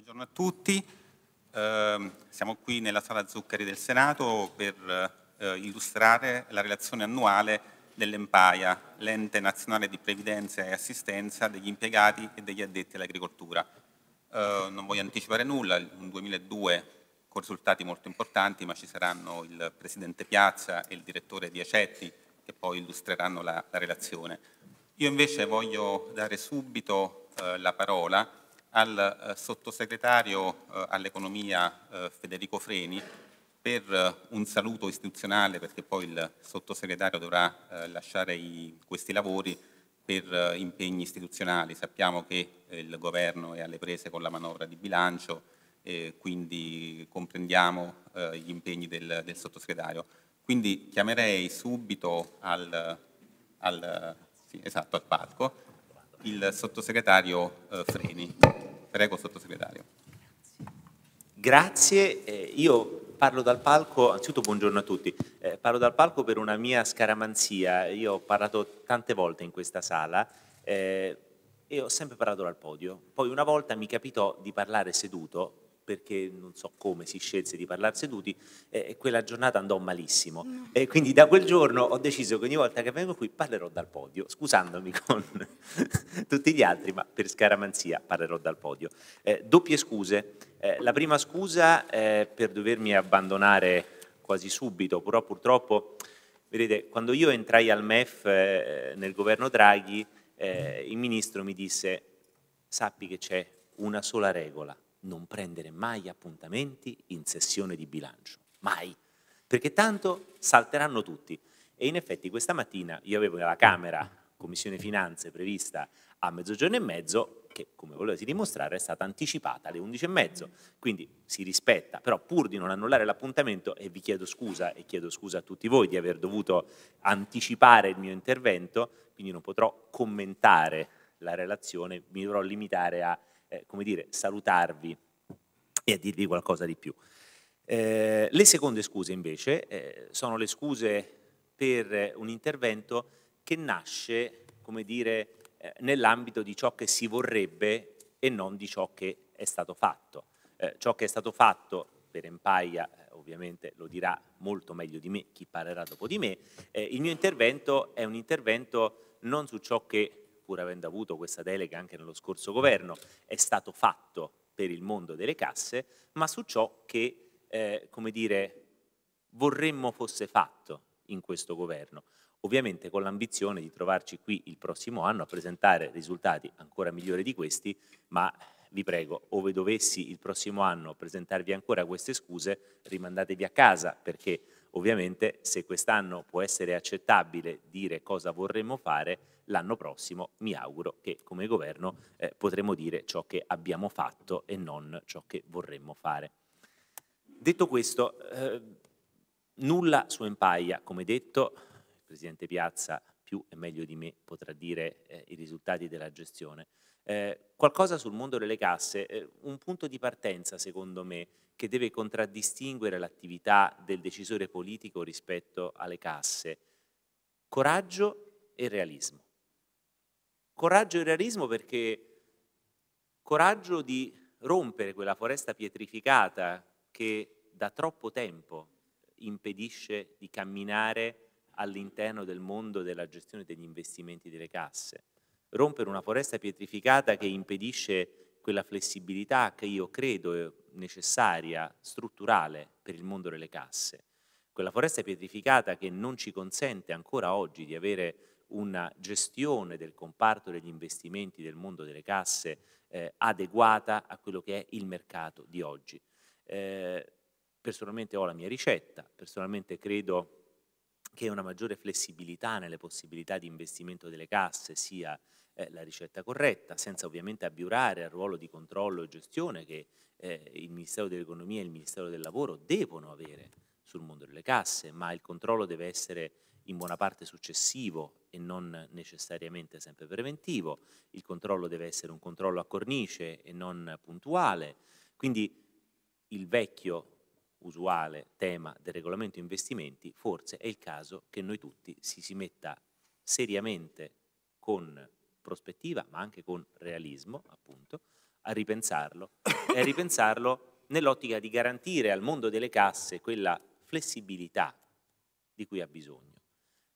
Buongiorno a tutti, eh, siamo qui nella sala Zuccheri del Senato per eh, illustrare la relazione annuale dell'EMPAIA, l'ente nazionale di previdenza e assistenza degli impiegati e degli addetti all'agricoltura. Eh, non voglio anticipare nulla, un 2002 con risultati molto importanti, ma ci saranno il Presidente Piazza e il Direttore Diacetti che poi illustreranno la, la relazione. Io invece voglio dare subito eh, la parola a al eh, sottosegretario eh, all'economia eh, Federico Freni per un saluto istituzionale, perché poi il sottosegretario dovrà lasciare i, questi lavori per impegni istituzionali. Sappiamo che il governo è alle prese con la manovra di bilancio e quindi comprendiamo gli impegni del, del sottosegretario. Quindi chiamerei subito al, al, sì, esatto, al palco il sottosegretario eh, Freni. Prego, sottosegretario. Grazie, eh, io parlo dal palco, anzitutto buongiorno a tutti, eh, parlo dal palco per una mia scaramanzia, io ho parlato tante volte in questa sala eh, e ho sempre parlato dal podio, poi una volta mi capitò di parlare seduto perché non so come si scelse di parlare seduti, e quella giornata andò malissimo. No. E quindi da quel giorno ho deciso che ogni volta che vengo qui parlerò dal podio, scusandomi con tutti gli altri, ma per scaramanzia parlerò dal podio. Eh, doppie scuse. Eh, la prima scusa è eh, per dovermi abbandonare quasi subito, però purtroppo, vedete, quando io entrai al MEF eh, nel governo Draghi, eh, il ministro mi disse, sappi che c'è una sola regola non prendere mai appuntamenti in sessione di bilancio, mai, perché tanto salteranno tutti. E in effetti questa mattina io avevo nella Camera Commissione Finanze prevista a mezzogiorno e mezzo, che come volevasi dimostrare è stata anticipata alle 11 e mezzo, quindi si rispetta, però pur di non annullare l'appuntamento e vi chiedo scusa e chiedo scusa a tutti voi di aver dovuto anticipare il mio intervento, quindi non potrò commentare la relazione, mi dovrò limitare a eh, come dire, salutarvi e a dirvi qualcosa di più. Eh, le seconde scuse invece eh, sono le scuse per un intervento che nasce, come dire, eh, nell'ambito di ciò che si vorrebbe e non di ciò che è stato fatto. Eh, ciò che è stato fatto per Empaia eh, ovviamente lo dirà molto meglio di me chi parlerà dopo di me, eh, il mio intervento è un intervento non su ciò che pur avendo avuto questa delega anche nello scorso governo, è stato fatto per il mondo delle casse, ma su ciò che, eh, come dire, vorremmo fosse fatto in questo governo. Ovviamente con l'ambizione di trovarci qui il prossimo anno a presentare risultati ancora migliori di questi, ma vi prego, ove dovessi il prossimo anno presentarvi ancora queste scuse, rimandatevi a casa, perché ovviamente se quest'anno può essere accettabile dire cosa vorremmo fare, l'anno prossimo mi auguro che come governo eh, potremo dire ciò che abbiamo fatto e non ciò che vorremmo fare. Detto questo, eh, nulla su Empaia, come detto, il Presidente Piazza più e meglio di me potrà dire eh, i risultati della gestione. Eh, qualcosa sul mondo delle casse, eh, un punto di partenza secondo me che deve contraddistinguere l'attività del decisore politico rispetto alle casse, coraggio e realismo. Coraggio e realismo perché coraggio di rompere quella foresta pietrificata che da troppo tempo impedisce di camminare all'interno del mondo della gestione degli investimenti delle casse. Rompere una foresta pietrificata che impedisce quella flessibilità che io credo necessaria, strutturale per il mondo delle casse. Quella foresta pietrificata che non ci consente ancora oggi di avere una gestione del comparto degli investimenti del mondo delle casse eh, adeguata a quello che è il mercato di oggi. Eh, personalmente ho la mia ricetta, personalmente credo che una maggiore flessibilità nelle possibilità di investimento delle casse sia eh, la ricetta corretta, senza ovviamente abbiurare al ruolo di controllo e gestione che eh, il Ministero dell'Economia e il Ministero del Lavoro devono avere sul mondo delle casse, ma il controllo deve essere in buona parte successivo e non necessariamente sempre preventivo, il controllo deve essere un controllo a cornice e non puntuale, quindi il vecchio usuale tema del regolamento investimenti forse è il caso che noi tutti si si metta seriamente con prospettiva ma anche con realismo appunto a ripensarlo e a ripensarlo nell'ottica di garantire al mondo delle casse quella flessibilità di cui ha bisogno.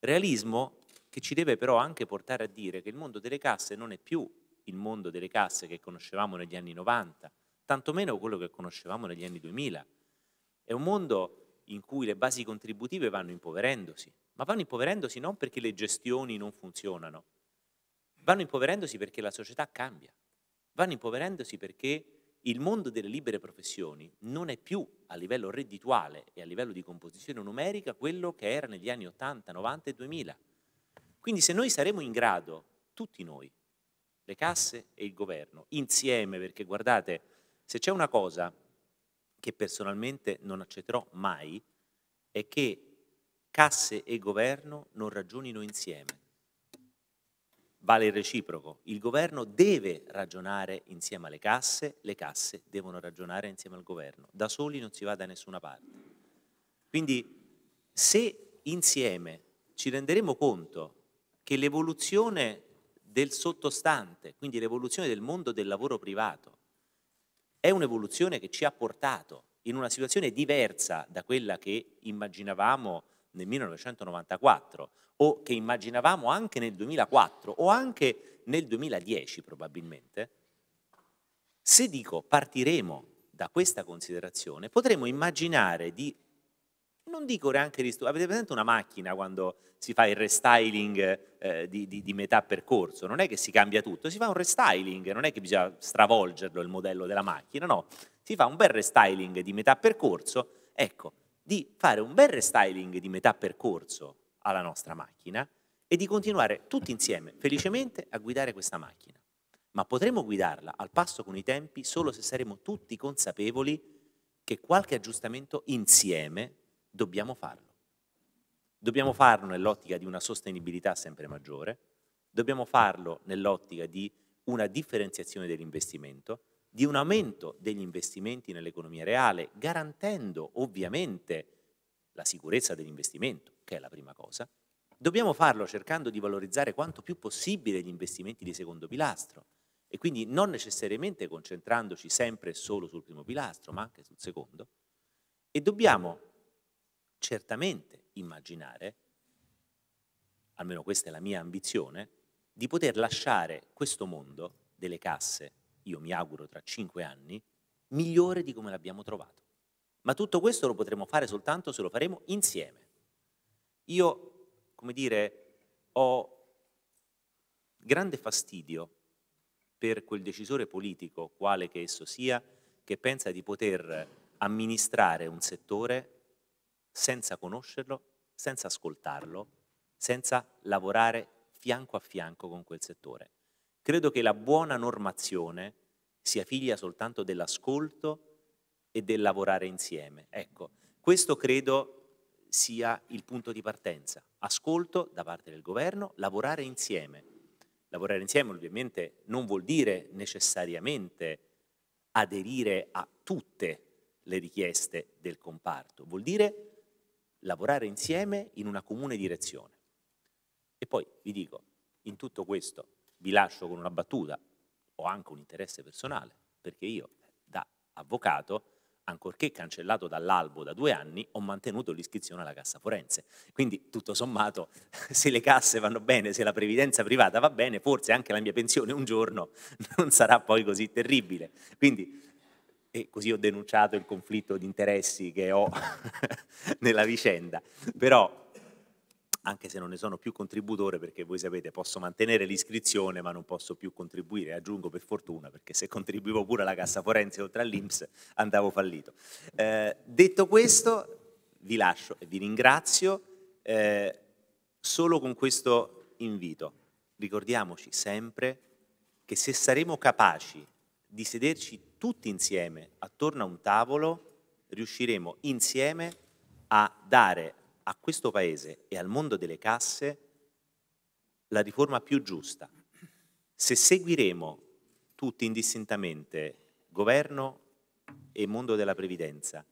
Realismo che ci deve però anche portare a dire che il mondo delle casse non è più il mondo delle casse che conoscevamo negli anni 90, tantomeno quello che conoscevamo negli anni 2000. È un mondo in cui le basi contributive vanno impoverendosi, ma vanno impoverendosi non perché le gestioni non funzionano, vanno impoverendosi perché la società cambia, vanno impoverendosi perché il mondo delle libere professioni non è più a livello reddituale e a livello di composizione numerica quello che era negli anni 80, 90 e 2000. Quindi se noi saremo in grado, tutti noi, le casse e il governo, insieme, perché guardate, se c'è una cosa che personalmente non accetterò mai, è che casse e governo non ragionino insieme vale il reciproco. Il governo deve ragionare insieme alle casse, le casse devono ragionare insieme al governo. Da soli non si va da nessuna parte. Quindi se insieme ci renderemo conto che l'evoluzione del sottostante, quindi l'evoluzione del mondo del lavoro privato, è un'evoluzione che ci ha portato in una situazione diversa da quella che immaginavamo nel 1994 o che immaginavamo anche nel 2004 o anche nel 2010 probabilmente, se dico partiremo da questa considerazione, potremo immaginare di, non dico neanche ristrutturare, avete presente una macchina quando si fa il restyling eh, di, di, di, metà percorso, non è che si cambia tutto, si fa un restyling, non è che bisogna stravolgerlo il modello della macchina, no, si fa un bel restyling di metà percorso, ecco, di fare un bel restyling di metà percorso alla nostra macchina e di continuare tutti insieme felicemente a guidare questa macchina. Ma potremo guidarla al passo con i tempi solo se saremo tutti consapevoli che qualche aggiustamento insieme dobbiamo farlo. Dobbiamo farlo nell'ottica di una sostenibilità sempre maggiore, dobbiamo farlo nell'ottica di una differenziazione dell'investimento, di un aumento degli investimenti nell'economia reale, garantendo ovviamente la sicurezza dell'investimento, che è la prima cosa, dobbiamo farlo cercando di valorizzare quanto più possibile gli investimenti di secondo pilastro e quindi non necessariamente concentrandoci sempre solo sul primo pilastro, ma anche sul secondo, e dobbiamo certamente immaginare, almeno questa è la mia ambizione, di poter lasciare questo mondo delle casse io mi auguro tra cinque anni, migliore di come l'abbiamo trovato. Ma tutto questo lo potremo fare soltanto se lo faremo insieme. Io, come dire, ho grande fastidio per quel decisore politico, quale che esso sia, che pensa di poter amministrare un settore senza conoscerlo, senza ascoltarlo, senza lavorare fianco a fianco con quel settore. Credo che la buona normazione sia figlia soltanto dell'ascolto e del lavorare insieme. Ecco, questo credo sia il punto di partenza. Ascolto da parte del governo, lavorare insieme. Lavorare insieme ovviamente non vuol dire necessariamente aderire a tutte le richieste del comparto, vuol dire lavorare insieme in una comune direzione. E poi vi dico, in tutto questo vi lascio con una battuta, ho anche un interesse personale, perché io eh, da avvocato, ancorché cancellato dall'albo da due anni, ho mantenuto l'iscrizione alla cassa forense. Quindi tutto sommato, se le casse vanno bene, se la previdenza privata va bene, forse anche la mia pensione un giorno non sarà poi così terribile. Quindi, e così ho denunciato il conflitto di interessi che ho nella vicenda. Però anche se non ne sono più contributore perché voi sapete posso mantenere l'iscrizione ma non posso più contribuire, aggiungo per fortuna perché se contribuivo pure alla cassa forense oltre all'Inps andavo fallito. Eh, detto questo vi lascio e vi ringrazio eh, solo con questo invito. Ricordiamoci sempre che se saremo capaci di sederci tutti insieme attorno a un tavolo, riusciremo insieme a dare a questo Paese e al mondo delle casse la riforma più giusta. Se seguiremo tutti indistintamente governo e mondo della previdenza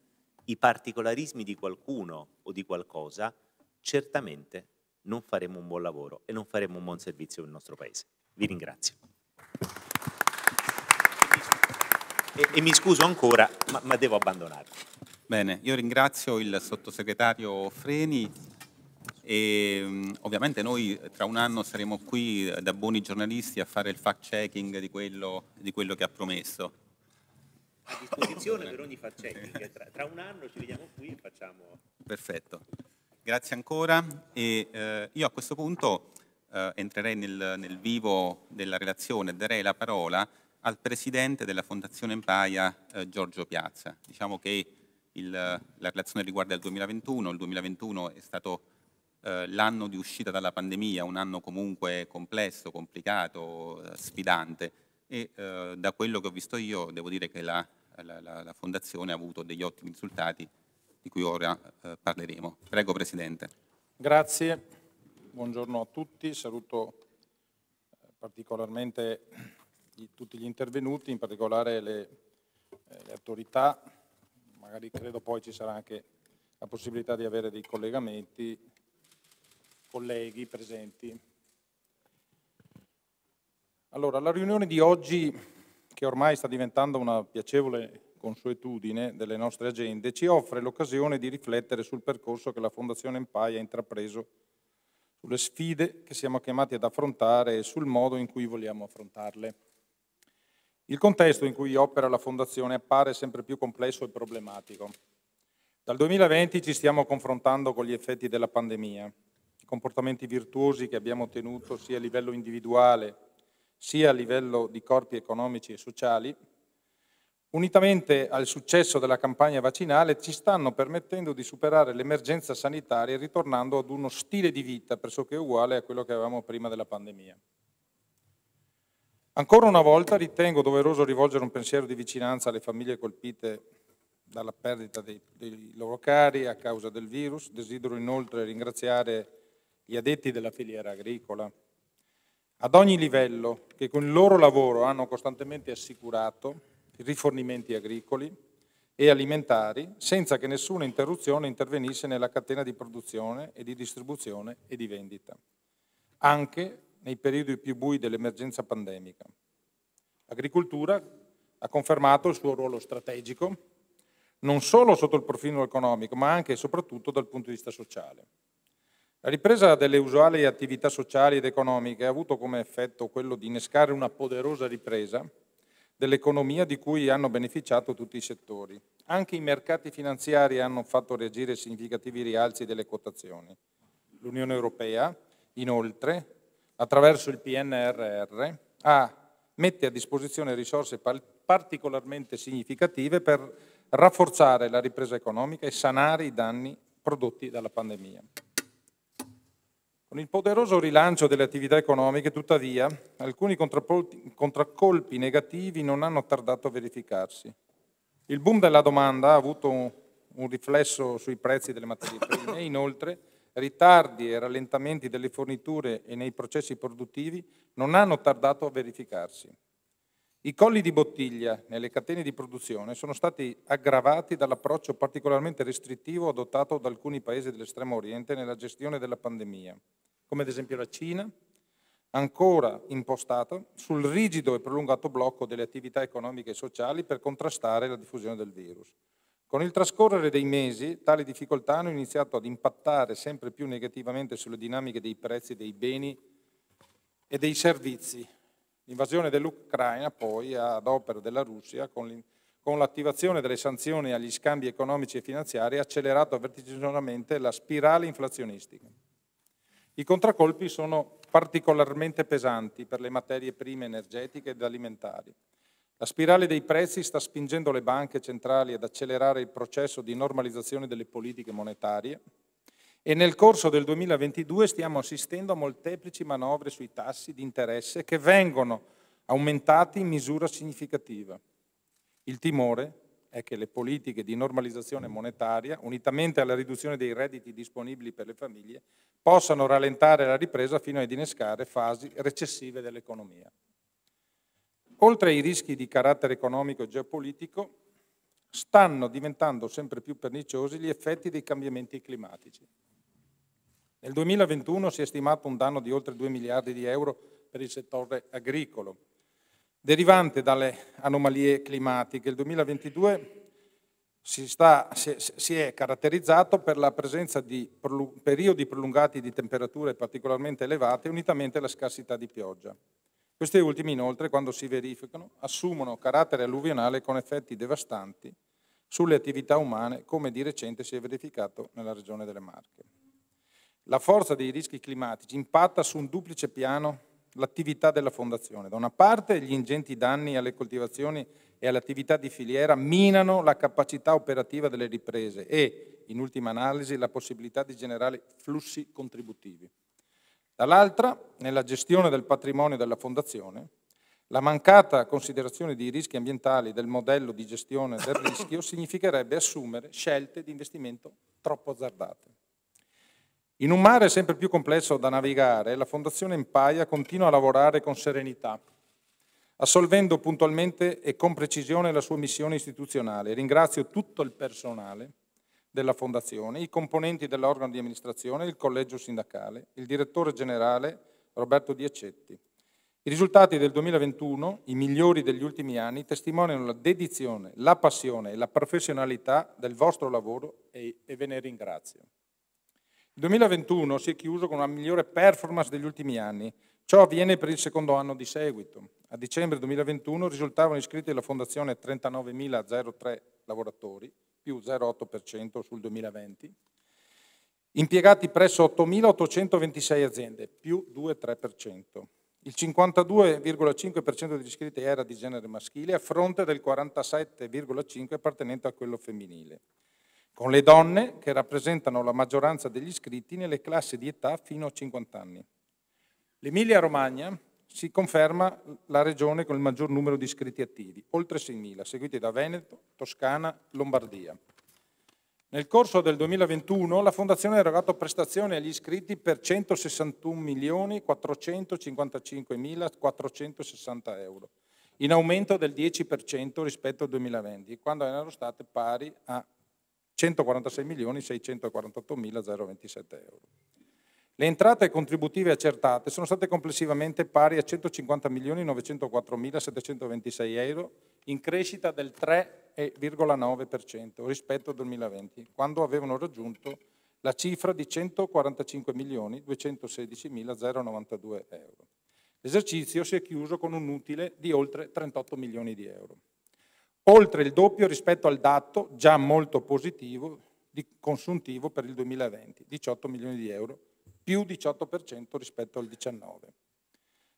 i particolarismi di qualcuno o di qualcosa, certamente non faremo un buon lavoro e non faremo un buon servizio al nostro Paese. Vi ringrazio. E, e mi scuso ancora, ma, ma devo abbandonarvi. Bene, io ringrazio il sottosegretario Freni e mm, ovviamente noi eh, tra un anno saremo qui eh, da buoni giornalisti a fare il fact checking di quello, di quello che ha promesso. A disposizione per ogni fact checking, eh, tra, tra, un anno ci vediamo qui e facciamo... Perfetto, grazie ancora e eh, io a questo punto eh, entrerei nel, nel vivo della relazione e darei la parola al presidente della Fondazione Empaia, eh, Giorgio Piazza. Diciamo che il, la relazione riguarda il 2021, il 2021 è stato eh, l'anno di uscita dalla pandemia, un anno comunque complesso, complicato, eh, sfidante e eh, da quello che ho visto io devo dire che la, la, la Fondazione ha avuto degli ottimi risultati di cui ora eh, parleremo. Prego Presidente. Grazie, buongiorno a tutti, saluto eh, particolarmente tutti gli intervenuti, in particolare le, eh, le autorità magari credo poi ci sarà anche la possibilità di avere dei collegamenti, colleghi presenti. Allora, la riunione di oggi, che ormai sta diventando una piacevole consuetudine delle nostre agende, ci offre l'occasione di riflettere sul percorso che la Fondazione Empai ha intrapreso, sulle sfide che siamo chiamati ad affrontare e sul modo in cui vogliamo affrontarle. Il contesto in cui opera la Fondazione appare sempre più complesso e problematico. Dal 2020 ci stiamo confrontando con gli effetti della pandemia, i comportamenti virtuosi che abbiamo ottenuto sia a livello individuale sia a livello di corpi economici e sociali, unitamente al successo della campagna vaccinale, ci stanno permettendo di superare l'emergenza sanitaria ritornando ad uno stile di vita pressoché uguale a quello che avevamo prima della pandemia. Ancora una volta ritengo doveroso rivolgere un pensiero di vicinanza alle famiglie colpite dalla perdita dei, dei loro cari a causa del virus. Desidero inoltre ringraziare gli addetti della filiera agricola, ad ogni livello, che con il loro lavoro hanno costantemente assicurato rifornimenti agricoli e alimentari senza che nessuna interruzione intervenisse nella catena di produzione e di distribuzione e di vendita, anche nei periodi più bui dell'emergenza pandemica. L'agricoltura ha confermato il suo ruolo strategico, non solo sotto il profilo economico, ma anche e soprattutto dal punto di vista sociale. La ripresa delle usuali attività sociali ed economiche ha avuto come effetto quello di innescare una poderosa ripresa dell'economia di cui hanno beneficiato tutti i settori. Anche i mercati finanziari hanno fatto reagire significativi rialzi delle quotazioni. L'Unione Europea, inoltre, attraverso il PNRR, a, mette a disposizione risorse particolarmente significative per rafforzare la ripresa economica e sanare i danni prodotti dalla pandemia. Con il poderoso rilancio delle attività economiche, tuttavia, alcuni contraccolpi negativi non hanno tardato a verificarsi. Il boom della domanda ha avuto un riflesso sui prezzi delle materie prime e inoltre ritardi e rallentamenti delle forniture e nei processi produttivi non hanno tardato a verificarsi. I colli di bottiglia nelle catene di produzione sono stati aggravati dall'approccio particolarmente restrittivo adottato da alcuni paesi dell'estremo oriente nella gestione della pandemia, come ad esempio la Cina, ancora impostata sul rigido e prolungato blocco delle attività economiche e sociali per contrastare la diffusione del virus. Con il trascorrere dei mesi, tali difficoltà hanno iniziato ad impattare sempre più negativamente sulle dinamiche dei prezzi dei beni e dei servizi. L'invasione dell'Ucraina poi ad opera della Russia con l'attivazione delle sanzioni agli scambi economici e finanziari ha accelerato vertiginosamente la spirale inflazionistica. I contraccolpi sono particolarmente pesanti per le materie prime energetiche ed alimentari, la spirale dei prezzi sta spingendo le banche centrali ad accelerare il processo di normalizzazione delle politiche monetarie e nel corso del 2022 stiamo assistendo a molteplici manovre sui tassi di interesse che vengono aumentati in misura significativa. Il timore è che le politiche di normalizzazione monetaria, unitamente alla riduzione dei redditi disponibili per le famiglie, possano rallentare la ripresa fino ad innescare fasi recessive dell'economia oltre ai rischi di carattere economico e geopolitico, stanno diventando sempre più perniciosi gli effetti dei cambiamenti climatici. Nel 2021 si è stimato un danno di oltre 2 miliardi di euro per il settore agricolo, derivante dalle anomalie climatiche. Il 2022 si, sta, si, è caratterizzato per la presenza di periodi prolungati di temperature particolarmente elevate unitamente alla scarsità di pioggia. Questi ultimi, inoltre, quando si verificano, assumono carattere alluvionale con effetti devastanti sulle attività umane, come di recente si è verificato nella regione delle Marche. La forza dei rischi climatici impatta su un duplice piano l'attività della Fondazione. Da una parte gli ingenti danni alle coltivazioni e all'attività di filiera minano la capacità operativa delle riprese e, in ultima analisi, la possibilità di generare flussi contributivi. Dall'altra, nella gestione del patrimonio della Fondazione, la mancata considerazione dei rischi ambientali del modello di gestione del rischio significherebbe assumere scelte di investimento troppo azzardate. In un mare sempre più complesso da navigare, la Fondazione Empaia continua a lavorare con serenità, assolvendo puntualmente e con precisione la sua missione istituzionale. Ringrazio tutto il personale della Fondazione, i componenti dell'organo di amministrazione, il collegio sindacale, il direttore generale Roberto Diacetti. I risultati del 2021, i migliori degli ultimi anni, testimoniano la dedizione, la passione e la professionalità del vostro lavoro e, e ve ne ringrazio. Il 2021 si è chiuso con la migliore performance degli ultimi anni. Ciò avviene per il secondo anno di seguito. A dicembre 2021 risultavano iscritti alla Fondazione 39.003 lavoratori, più 0,8% sul 2020, impiegati presso 8.826 aziende, più 2,3%. Il 52,5% degli iscritti era di genere maschile a fronte del 47,5% appartenente a quello femminile, con le donne che rappresentano la maggioranza degli iscritti nelle classi di età fino a 50 anni. L'Emilia Romagna si conferma la regione con il maggior numero di iscritti attivi, oltre 6.000, seguiti da Veneto, Toscana, Lombardia. Nel corso del 2021 la Fondazione ha erogato prestazioni agli iscritti per 161.455.460 euro, in aumento del 10% rispetto al 2020, quando erano state pari a 146.648.027 euro. Le entrate contributive accertate sono state complessivamente pari a 150.904.726 euro, in crescita del 3,9% rispetto al 2020, quando avevano raggiunto la cifra di 145.216.092 euro. L'esercizio si è chiuso con un utile di oltre 38 milioni di euro, oltre il doppio rispetto al dato già molto positivo di consuntivo per il 2020, 18 milioni di euro, più 18% rispetto al 19%.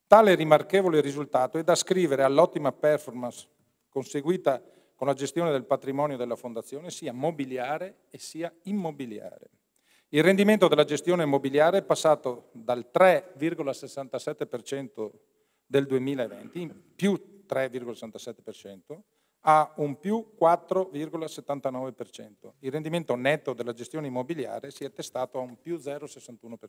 Tale rimarchevole risultato è da scrivere all'ottima performance conseguita con la gestione del patrimonio della Fondazione, sia mobiliare e sia immobiliare. Il rendimento della gestione immobiliare è passato dal 3,67% del 2020, in più 3,67%, a un più 4,79%. Il rendimento netto della gestione immobiliare si è attestato a un più 0,61%.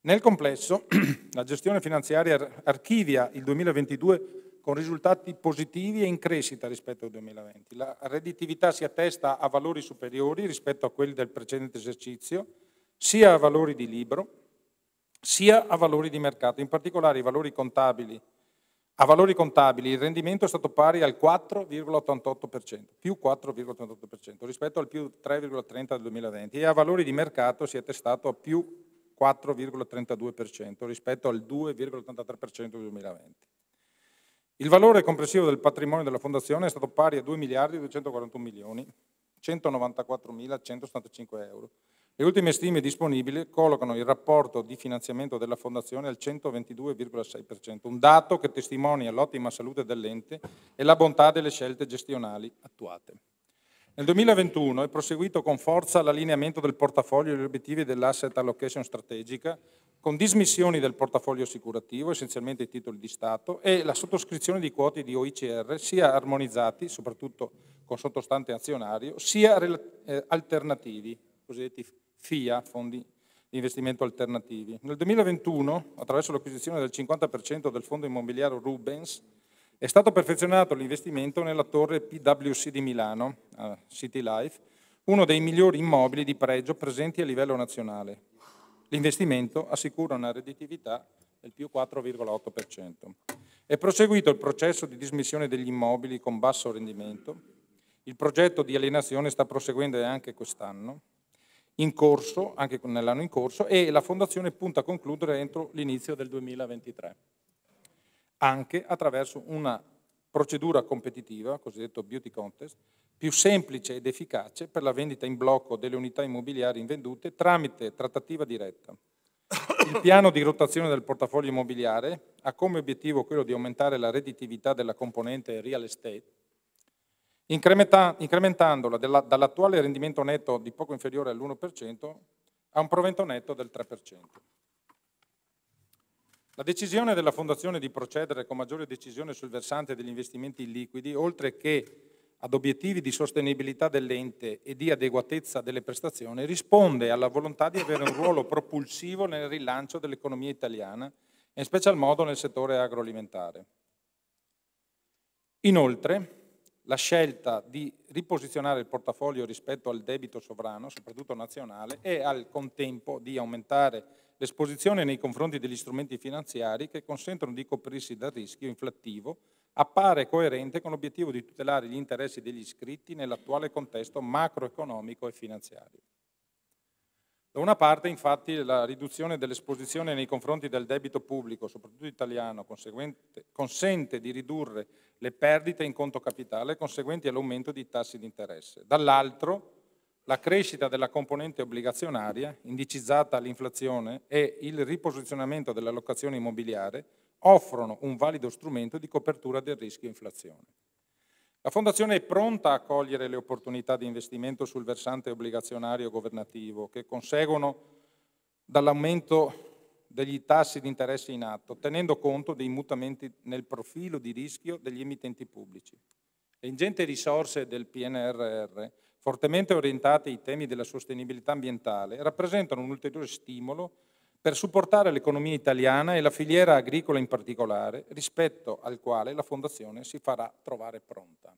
Nel complesso, la gestione finanziaria archivia il 2022 con risultati positivi e in crescita rispetto al 2020. La redditività si attesta a valori superiori rispetto a quelli del precedente esercizio, sia a valori di libro, sia a valori di mercato. In particolare i valori contabili a valori contabili il rendimento è stato pari al 4,88%, più 4,88% rispetto al più 3,30% del 2020 e a valori di mercato si è testato a più 4,32% rispetto al 2,83% del 2020. Il valore complessivo del patrimonio della Fondazione è stato pari a 2 miliardi 241 milioni 194.175 euro, le ultime stime disponibili collocano il rapporto di finanziamento della Fondazione al 122,6%, un dato che testimonia l'ottima salute dell'ente e la bontà delle scelte gestionali attuate. Nel 2021 è proseguito con forza l'allineamento del portafoglio agli obiettivi dell'asset allocation strategica, con dismissioni del portafoglio assicurativo, essenzialmente i titoli di Stato, e la sottoscrizione di quote di OICR, sia armonizzati, soprattutto con sottostante azionario, sia eh, alternativi, cosiddetti FIA, fondi di investimento alternativi. Nel 2021, attraverso l'acquisizione del 50% del fondo immobiliare Rubens, è stato perfezionato l'investimento nella torre PWC di Milano, uh, City Life, uno dei migliori immobili di pregio presenti a livello nazionale. L'investimento assicura una redditività del più 4,8%. È proseguito il processo di dismissione degli immobili con basso rendimento. Il progetto di alienazione sta proseguendo anche quest'anno in corso, anche nell'anno in corso, e la Fondazione punta a concludere entro l'inizio del 2023, anche attraverso una procedura competitiva, cosiddetto beauty contest, più semplice ed efficace per la vendita in blocco delle unità immobiliari invendute tramite trattativa diretta. Il piano di rotazione del portafoglio immobiliare ha come obiettivo quello di aumentare la redditività della componente real estate incrementa, incrementandola della, dall'attuale rendimento netto di poco inferiore all'1% a un provento netto del 3%. La decisione della Fondazione di procedere con maggiore decisione sul versante degli investimenti liquidi, oltre che ad obiettivi di sostenibilità dell'ente e di adeguatezza delle prestazioni, risponde alla volontà di avere un ruolo propulsivo nel rilancio dell'economia italiana e in special modo nel settore agroalimentare. Inoltre, la scelta di riposizionare il portafoglio rispetto al debito sovrano, soprattutto nazionale, e al contempo di aumentare l'esposizione nei confronti degli strumenti finanziari che consentono di coprirsi dal rischio inflattivo, appare coerente con l'obiettivo di tutelare gli interessi degli iscritti nell'attuale contesto macroeconomico e finanziario. Da una parte, infatti, la riduzione dell'esposizione nei confronti del debito pubblico, soprattutto italiano, consente di ridurre le perdite in conto capitale conseguenti all'aumento di tassi di interesse. Dall'altro, la crescita della componente obbligazionaria, indicizzata all'inflazione, e il riposizionamento dell'allocazione immobiliare offrono un valido strumento di copertura del rischio inflazione. La Fondazione è pronta a cogliere le opportunità di investimento sul versante obbligazionario governativo che conseguono dall'aumento degli tassi di interesse in atto, tenendo conto dei mutamenti nel profilo di rischio degli emittenti pubblici. Le ingenti risorse del PNRR, fortemente orientate ai temi della sostenibilità ambientale, rappresentano un ulteriore stimolo per supportare l'economia italiana e la filiera agricola in particolare, rispetto al quale la Fondazione si farà trovare pronta.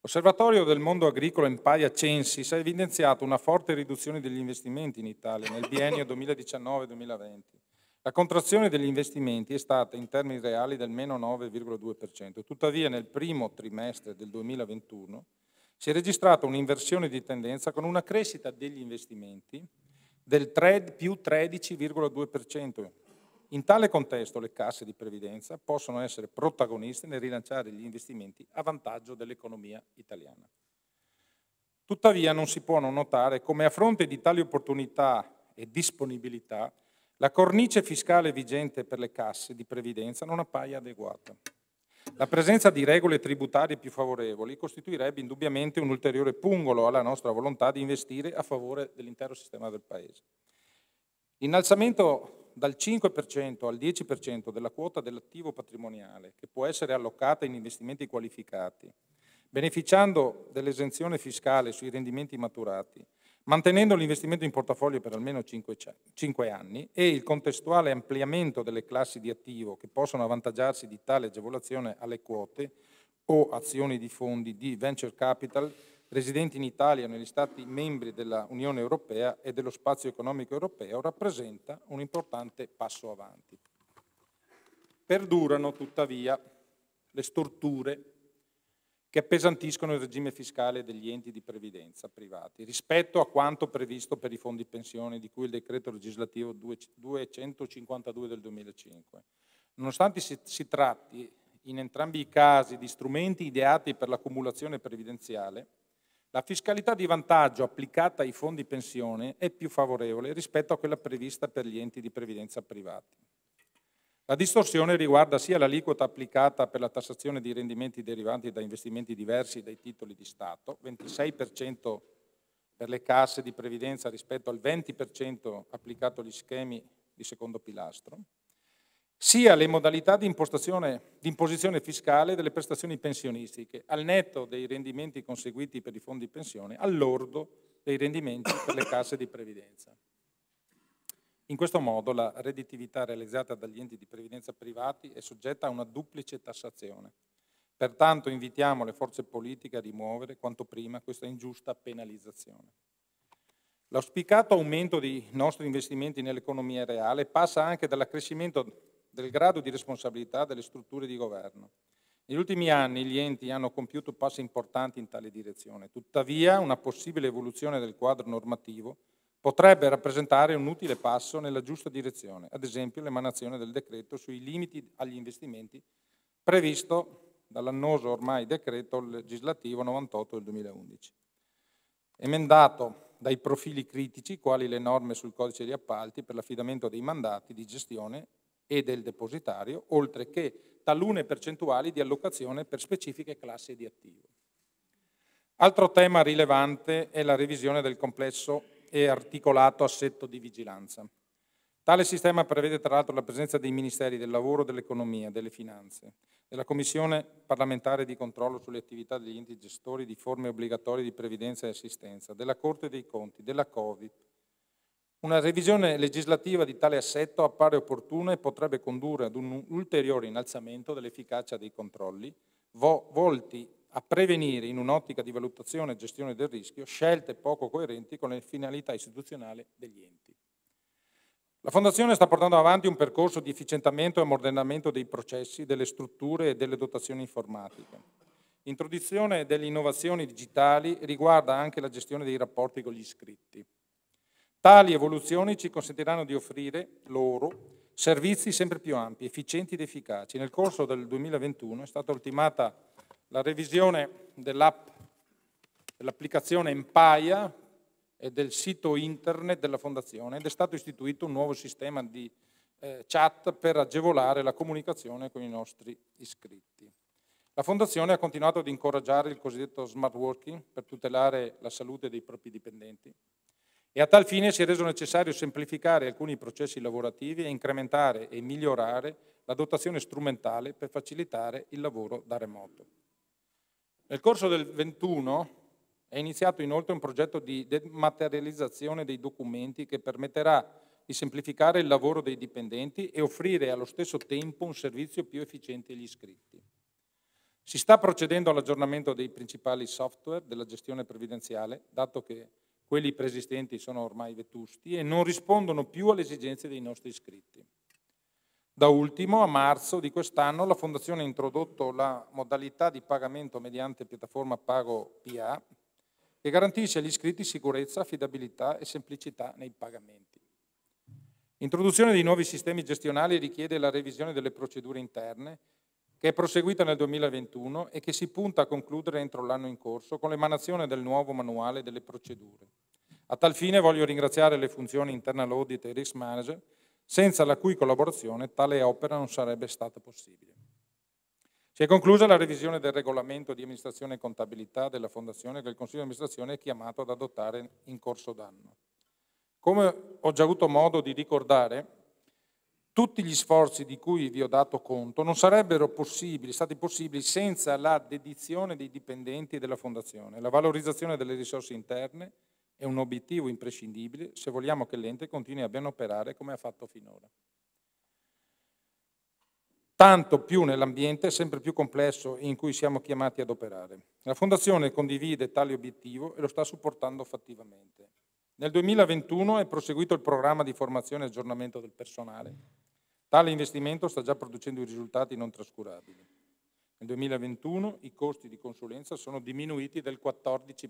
L'Osservatorio del mondo agricolo Empaia Censis ha evidenziato una forte riduzione degli investimenti in Italia nel biennio 2019-2020. La contrazione degli investimenti è stata in termini reali del meno 9,2%, tuttavia nel primo trimestre del 2021 si è registrata un'inversione di tendenza con una crescita degli investimenti del 3, più 13,2%. In tale contesto le casse di previdenza possono essere protagoniste nel rilanciare gli investimenti a vantaggio dell'economia italiana. Tuttavia non si può non notare come a fronte di tali opportunità e disponibilità la cornice fiscale vigente per le casse di previdenza non appaia adeguata. La presenza di regole tributarie più favorevoli costituirebbe indubbiamente un ulteriore pungolo alla nostra volontà di investire a favore dell'intero sistema del Paese. L'innalzamento dal 5% al 10% della quota dell'attivo patrimoniale che può essere allocata in investimenti qualificati, beneficiando dell'esenzione fiscale sui rendimenti maturati, mantenendo l'investimento in portafoglio per almeno 5 cioè, anni e il contestuale ampliamento delle classi di attivo che possono avvantaggiarsi di tale agevolazione alle quote o azioni di fondi di venture capital residenti in Italia o negli Stati membri della Unione Europea e dello spazio economico europeo rappresenta un importante passo avanti. Perdurano tuttavia le storture che appesantiscono il regime fiscale degli enti di previdenza privati rispetto a quanto previsto per i fondi pensione di cui il decreto legislativo 252 del 2005. Nonostante si tratti in entrambi i casi di strumenti ideati per l'accumulazione previdenziale, la fiscalità di vantaggio applicata ai fondi pensione è più favorevole rispetto a quella prevista per gli enti di previdenza privati. La distorsione riguarda sia l'aliquota applicata per la tassazione di rendimenti derivanti da investimenti diversi dai titoli di Stato, 26% per le casse di previdenza rispetto al 20% applicato agli schemi di secondo pilastro, sia le modalità di, di imposizione fiscale delle prestazioni pensionistiche, al netto dei rendimenti conseguiti per i fondi pensione, all'ordo dei rendimenti per le casse di previdenza. In questo modo la redditività realizzata dagli enti di previdenza privati è soggetta a una duplice tassazione. Pertanto invitiamo le forze politiche a rimuovere quanto prima questa ingiusta penalizzazione. L'auspicato aumento dei nostri investimenti nell'economia reale passa anche dall'accrescimento del grado di responsabilità delle strutture di governo. Negli ultimi anni gli enti hanno compiuto passi importanti in tale direzione, tuttavia una possibile evoluzione del quadro normativo potrebbe rappresentare un utile passo nella giusta direzione, ad esempio l'emanazione del decreto sui limiti agli investimenti previsto dall'annoso ormai decreto legislativo 98 del 2011, emendato dai profili critici quali le norme sul codice di appalti per l'affidamento dei mandati di gestione e del depositario, oltre che talune percentuali di allocazione per specifiche classi di attivo. Altro tema rilevante è la revisione del complesso e articolato assetto di vigilanza. Tale sistema prevede tra l'altro la presenza dei Ministeri del Lavoro, dell'Economia, delle Finanze, della Commissione parlamentare di controllo sulle attività degli enti gestori di forme obbligatorie di previdenza e assistenza, della Corte dei Conti, della Covid. Una revisione legislativa di tale assetto appare opportuna e potrebbe condurre ad un ulteriore innalzamento dell'efficacia dei controlli volti a prevenire in un'ottica di valutazione e gestione del rischio scelte poco coerenti con le finalità istituzionali degli enti. La Fondazione sta portando avanti un percorso di efficientamento e ammodernamento dei processi, delle strutture e delle dotazioni informatiche. L'introduzione delle innovazioni digitali riguarda anche la gestione dei rapporti con gli iscritti. Tali evoluzioni ci consentiranno di offrire loro servizi sempre più ampi, efficienti ed efficaci. Nel corso del 2021 è stata ultimata la revisione dell'app, dell'applicazione Empaia e del sito internet della Fondazione ed è stato istituito un nuovo sistema di eh, chat per agevolare la comunicazione con i nostri iscritti. La Fondazione ha continuato ad incoraggiare il cosiddetto smart working per tutelare la salute dei propri dipendenti e a tal fine si è reso necessario semplificare alcuni processi lavorativi e incrementare e migliorare la dotazione strumentale per facilitare il lavoro da remoto. Nel corso del 21 è iniziato inoltre un progetto di dematerializzazione dei documenti che permetterà di semplificare il lavoro dei dipendenti e offrire allo stesso tempo un servizio più efficiente agli iscritti. Si sta procedendo all'aggiornamento dei principali software della gestione previdenziale, dato che quelli preesistenti sono ormai vetusti e non rispondono più alle esigenze dei nostri iscritti. Da ultimo, a marzo di quest'anno, la Fondazione ha introdotto la modalità di pagamento mediante piattaforma Pago PA, che garantisce agli iscritti sicurezza, affidabilità e semplicità nei pagamenti. L'introduzione di nuovi sistemi gestionali richiede la revisione delle procedure interne, che è proseguita nel 2021 e che si punta a concludere entro l'anno in corso con l'emanazione del nuovo manuale delle procedure. A tal fine voglio ringraziare le funzioni internal audit e risk manager senza la cui collaborazione tale opera non sarebbe stata possibile. Si è conclusa la revisione del regolamento di amministrazione e contabilità della Fondazione che il Consiglio di amministrazione è chiamato ad adottare in corso d'anno. Come ho già avuto modo di ricordare, tutti gli sforzi di cui vi ho dato conto non sarebbero possibili, stati possibili senza la dedizione dei dipendenti della Fondazione, la valorizzazione delle risorse interne, è un obiettivo imprescindibile se vogliamo che l'ente continui a ben operare come ha fatto finora. Tanto più nell'ambiente sempre più complesso in cui siamo chiamati ad operare. La Fondazione condivide tale obiettivo e lo sta supportando fattivamente. Nel 2021 è proseguito il programma di formazione e aggiornamento del personale. Tale investimento sta già producendo risultati non trascurabili. Nel 2021 i costi di consulenza sono diminuiti del 14%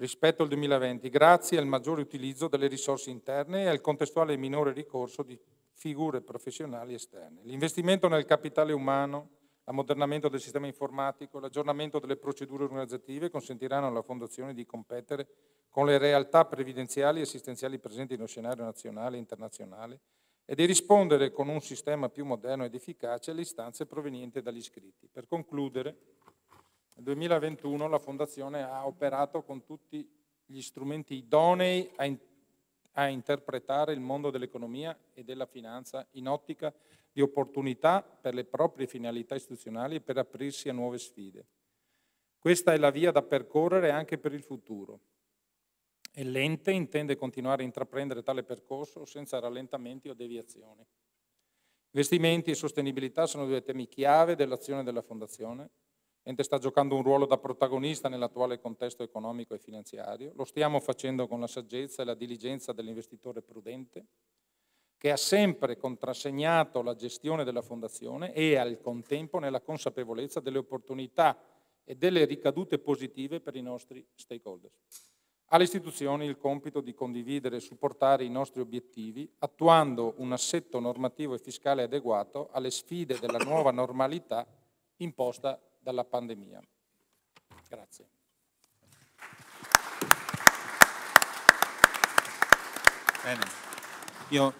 rispetto al 2020, grazie al maggiore utilizzo delle risorse interne e al contestuale minore ricorso di figure professionali esterne. L'investimento nel capitale umano, l'ammodernamento del sistema informatico, l'aggiornamento delle procedure organizzative consentiranno alla Fondazione di competere con le realtà previdenziali e assistenziali presenti nello scenario nazionale e internazionale e di rispondere con un sistema più moderno ed efficace alle istanze provenienti dagli iscritti. Per concludere, nel 2021 la Fondazione ha operato con tutti gli strumenti idonei a, in, a interpretare il mondo dell'economia e della finanza in ottica di opportunità per le proprie finalità istituzionali e per aprirsi a nuove sfide. Questa è la via da percorrere anche per il futuro e l'ente intende continuare a intraprendere tale percorso senza rallentamenti o deviazioni. Investimenti e sostenibilità sono due temi chiave dell'azione della Fondazione L'ente sta giocando un ruolo da protagonista nell'attuale contesto economico e finanziario, lo stiamo facendo con la saggezza e la diligenza dell'investitore prudente, che ha sempre contrassegnato la gestione della Fondazione e al contempo nella consapevolezza delle opportunità e delle ricadute positive per i nostri stakeholder. Alle istituzioni il compito di condividere e supportare i nostri obiettivi attuando un assetto normativo e fiscale adeguato alle sfide della nuova normalità imposta dalla pandemia. Grazie. Bene. Io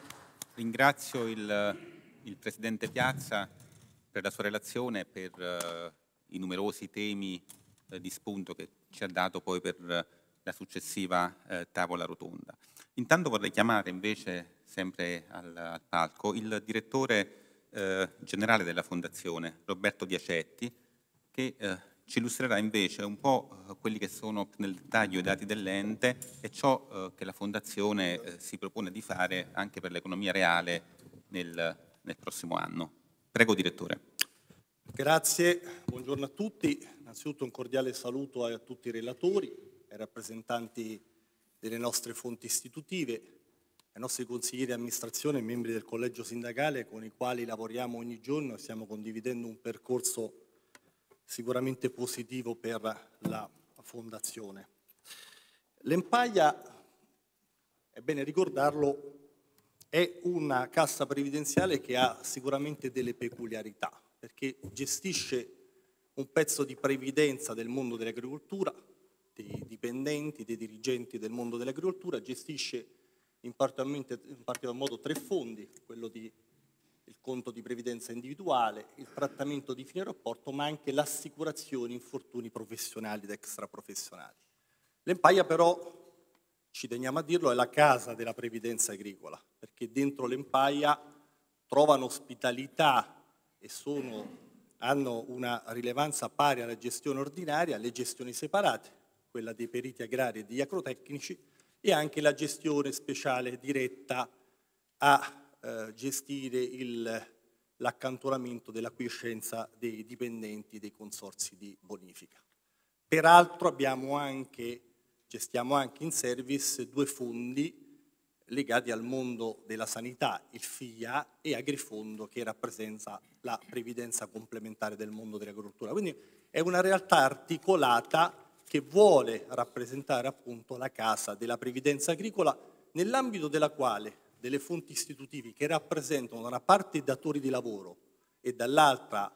ringrazio il, il Presidente Piazza per la sua relazione e per uh, i numerosi temi uh, di spunto che ci ha dato poi per uh, la successiva tavola rotonda. Intanto vorrei chiamare invece, sempre al, al palco, il direttore generale della Fondazione, Roberto Diacetti, che eh, ci illustrerà invece un po' eh, quelli che sono nel dettaglio i dati dell'ente e ciò eh, che la Fondazione eh, si propone di fare anche per l'economia reale nel, nel prossimo anno. Prego direttore. Grazie, buongiorno a tutti. Innanzitutto un cordiale saluto a tutti i relatori, ai rappresentanti delle nostre fonti istitutive, ai nostri consiglieri di amministrazione e membri del collegio sindacale con i quali lavoriamo ogni giorno e stiamo condividendo un percorso sicuramente positivo per la fondazione. L'Empaia, è bene ricordarlo, è una cassa previdenziale che ha sicuramente delle peculiarità, perché gestisce un pezzo di previdenza del mondo dell'agricoltura, dei dipendenti, dei dirigenti del mondo dell'agricoltura, gestisce in particolar modo tre fondi, quello di conto di previdenza individuale, il trattamento di fine rapporto, ma anche l'assicurazione infortuni professionali ed extraprofessionali. L'Empaia però, ci teniamo a dirlo, è la casa della previdenza agricola, perché dentro l'Empaia trovano ospitalità e sono, hanno una rilevanza pari alla gestione ordinaria, le gestioni separate, quella dei periti agrari e degli acrotecnici, e anche la gestione speciale diretta a eh, gestire il, l'accantonamento dell'acquiescenza dei dipendenti dei consorsi di bonifica. Peraltro abbiamo anche, gestiamo anche in service due fondi legati al mondo della sanità, il FIA e Agrifondo che rappresenta la previdenza complementare del mondo dell'agricoltura. Quindi è una realtà articolata che vuole rappresentare appunto la casa della previdenza agricola nell'ambito della quale delle fonti istitutive che rappresentano da una parte i datori di lavoro e dall'altra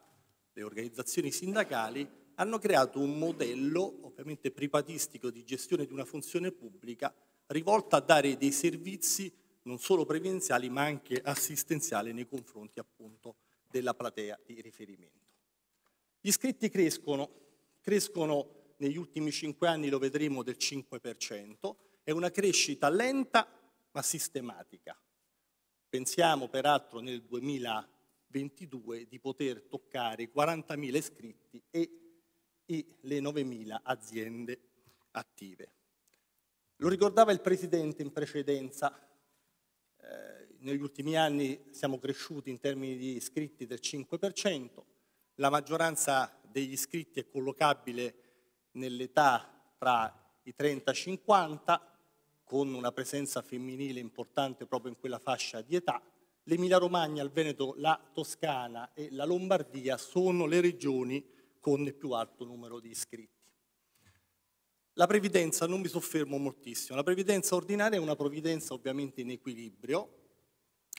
le organizzazioni sindacali, hanno creato un modello ovviamente privatistico di gestione di una funzione pubblica rivolta a dare dei servizi non solo previdenziali ma anche assistenziali nei confronti appunto della platea di riferimento. Gli iscritti crescono, crescono negli ultimi cinque anni, lo vedremo, del 5%, è una crescita lenta ma sistematica. Pensiamo peraltro nel 2022 di poter toccare i 40.000 iscritti e le 9.000 aziende attive. Lo ricordava il Presidente in precedenza, eh, negli ultimi anni siamo cresciuti in termini di iscritti del 5%, la maggioranza degli iscritti è collocabile nell'età tra i 30 e i 50, con una presenza femminile importante proprio in quella fascia di età, l'Emilia Romagna, il Veneto, la Toscana e la Lombardia sono le regioni con il più alto numero di iscritti. La previdenza, non mi soffermo moltissimo, la previdenza ordinaria è una provvidenza ovviamente in equilibrio,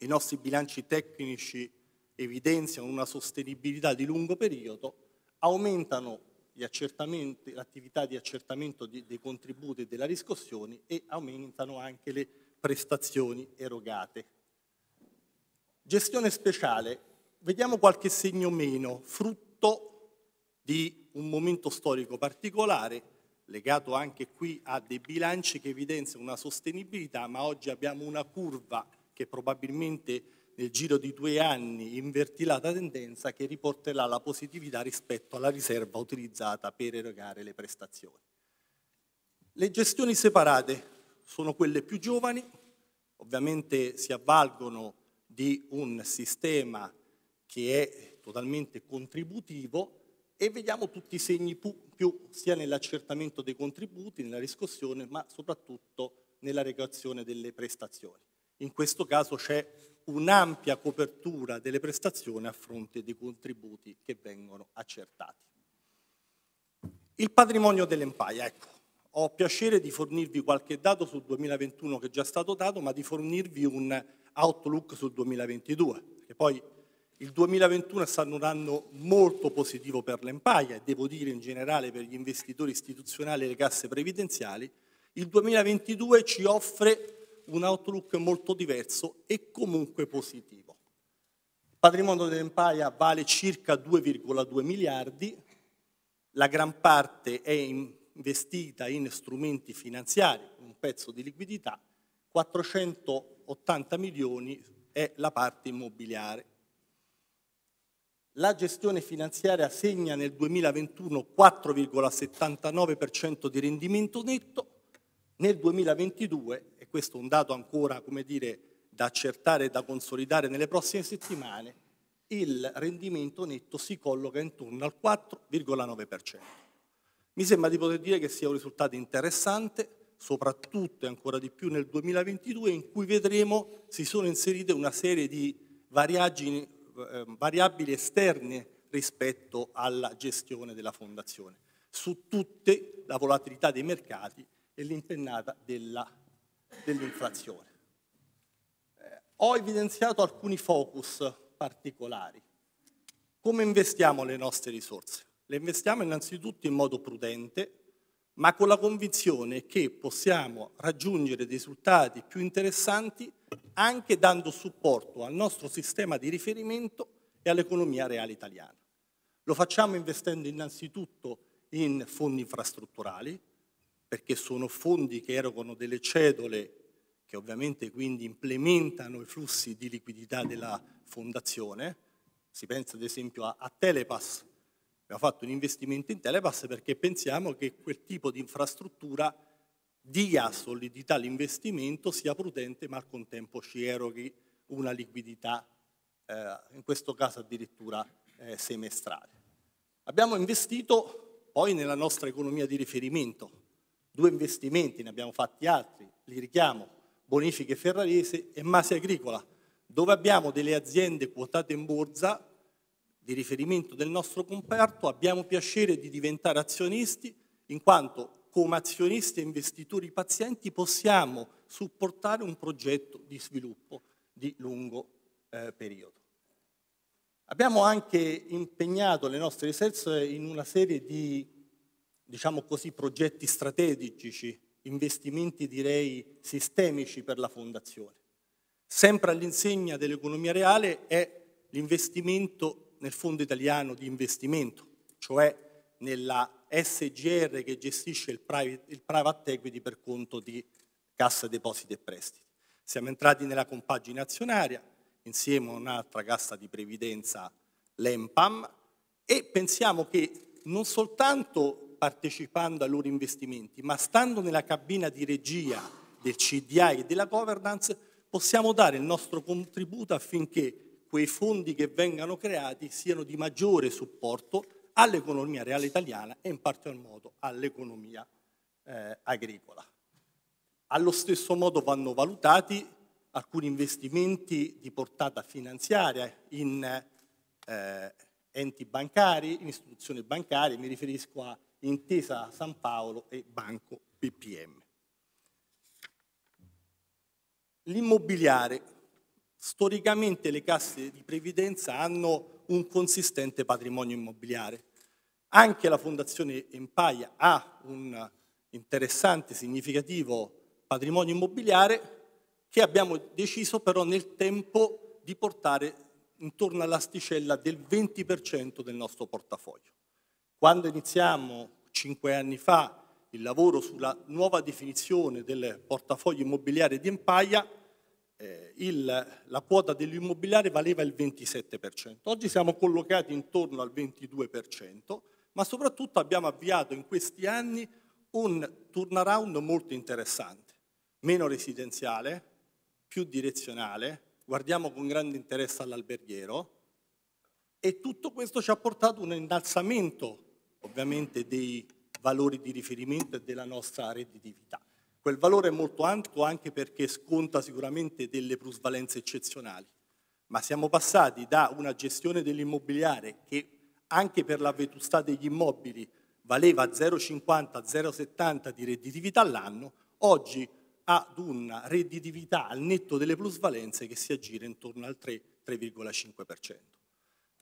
i nostri bilanci tecnici evidenziano una sostenibilità di lungo periodo, aumentano l'attività di accertamento di, dei contributi e della riscossione e aumentano anche le prestazioni erogate. Gestione speciale, vediamo qualche segno meno, frutto di un momento storico particolare, legato anche qui a dei bilanci che evidenziano una sostenibilità, ma oggi abbiamo una curva che probabilmente nel giro di due anni invertì la tendenza che riporterà la positività rispetto alla riserva utilizzata per erogare le prestazioni. Le gestioni separate sono quelle più giovani, ovviamente si avvalgono di un sistema che è totalmente contributivo e vediamo tutti i segni più sia nell'accertamento dei contributi, nella riscossione, ma soprattutto nella regolazione delle prestazioni. In questo caso c'è un'ampia copertura delle prestazioni a fronte dei contributi che vengono accertati. Il patrimonio dell'Empaia, ecco, ho piacere di fornirvi qualche dato sul 2021 che è già stato dato, ma di fornirvi un outlook sul 2022, che poi il 2021 è stato un anno molto positivo per l'Empaia e devo dire in generale per gli investitori istituzionali e le casse previdenziali, il 2022 ci offre un outlook molto diverso e comunque positivo. Il patrimonio dell'Empaia vale circa 2,2 miliardi, la gran parte è investita in strumenti finanziari, un pezzo di liquidità, 480 milioni è la parte immobiliare. La gestione finanziaria segna nel 2021 4,79% di rendimento netto, nel 2022 questo è un dato ancora, come dire, da accertare e da consolidare nelle prossime settimane, il rendimento netto si colloca intorno al 4,9%. Mi sembra di poter dire che sia un risultato interessante, soprattutto e ancora di più nel 2022, in cui vedremo si sono inserite una serie di variabili, eh, variabili esterne rispetto alla gestione della fondazione, su tutte la volatilità dei mercati e l'impennata della fondazione dell'inflazione. Eh, ho evidenziato alcuni focus particolari. Come investiamo le nostre risorse? Le investiamo innanzitutto in modo prudente, ma con la convinzione che possiamo raggiungere risultati più interessanti anche dando supporto al nostro sistema di riferimento e all'economia reale italiana. Lo facciamo investendo innanzitutto in fondi infrastrutturali, perché sono fondi che erogano delle cedole che ovviamente quindi implementano i flussi di liquidità della fondazione. Si pensa ad esempio a, a Telepass, abbiamo fatto un investimento in Telepass perché pensiamo che quel tipo di infrastruttura dia solidità all'investimento, sia prudente ma al contempo ci eroghi una liquidità, eh, in questo caso addirittura eh, semestrale. Abbiamo investito poi nella nostra economia di riferimento, due investimenti, ne abbiamo fatti altri, li richiamo, Bonifiche Ferrarese e Masi Agricola, dove abbiamo delle aziende quotate in borsa di riferimento del nostro comparto, abbiamo piacere di diventare azionisti in quanto come azionisti e investitori pazienti possiamo supportare un progetto di sviluppo di lungo eh, periodo. Abbiamo anche impegnato le nostre risorse in una serie di diciamo così, progetti strategici, investimenti direi sistemici per la fondazione. Sempre all'insegna dell'economia reale è l'investimento nel Fondo Italiano di Investimento, cioè nella SGR che gestisce il private, il private equity per conto di Cassa Depositi e Prestiti. Siamo entrati nella compagine azionaria, insieme a un'altra cassa di previdenza, l'EMPAM, e pensiamo che non soltanto partecipando ai loro investimenti, ma stando nella cabina di regia del CDI e della governance possiamo dare il nostro contributo affinché quei fondi che vengano creati siano di maggiore supporto all'economia reale italiana e in particolar modo all'economia eh, agricola. Allo stesso modo vanno valutati alcuni investimenti di portata finanziaria in eh, enti bancari, in istituzioni bancarie, mi riferisco a Intesa San Paolo e Banco BPM. L'immobiliare. Storicamente le casse di previdenza hanno un consistente patrimonio immobiliare. Anche la Fondazione Empaia ha un interessante, significativo patrimonio immobiliare che abbiamo deciso però nel tempo di portare intorno all'asticella del 20% del nostro portafoglio. Quando iniziamo cinque anni fa il lavoro sulla nuova definizione del portafoglio immobiliare di Empaia, eh, il, la quota dell'immobiliare valeva il 27%. Oggi siamo collocati intorno al 22%, ma soprattutto abbiamo avviato in questi anni un turnaround molto interessante, meno residenziale, più direzionale, guardiamo con grande interesse all'alberghiero e tutto questo ci ha portato a un innalzamento ovviamente dei valori di riferimento e della nostra redditività. Quel valore è molto alto anche perché sconta sicuramente delle plusvalenze eccezionali, ma siamo passati da una gestione dell'immobiliare che anche per la vetustà degli immobili valeva 0,50-0,70 di redditività all'anno, oggi ad una redditività al netto delle plusvalenze che si aggira intorno al 3,5%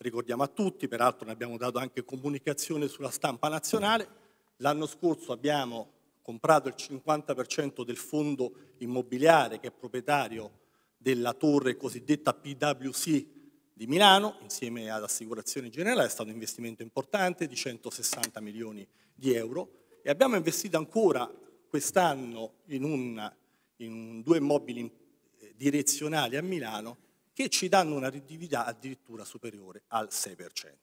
ricordiamo a tutti, peraltro ne abbiamo dato anche comunicazione sulla stampa nazionale. L'anno scorso abbiamo comprato il 50% del fondo immobiliare che è proprietario della torre cosiddetta PWC di Milano, insieme ad Assicurazione Generale, è stato un investimento importante di 160 milioni di euro e abbiamo investito ancora quest'anno in, in, due immobili eh, direzionali a Milano che ci danno una redditività addirittura superiore al 6%.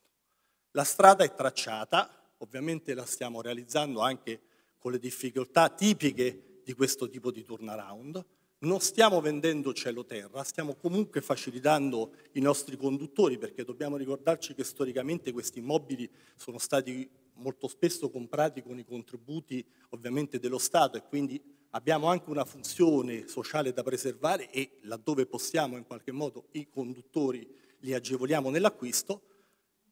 La strada è tracciata, ovviamente la stiamo realizzando anche con le difficoltà tipiche di questo tipo di turnaround, non stiamo vendendo cielo-terra, stiamo comunque facilitando i nostri conduttori perché dobbiamo ricordarci che storicamente questi immobili sono stati molto spesso comprati con i contributi ovviamente dello Stato e quindi abbiamo anche una funzione sociale da preservare e laddove possiamo in qualche modo i conduttori li agevoliamo nell'acquisto,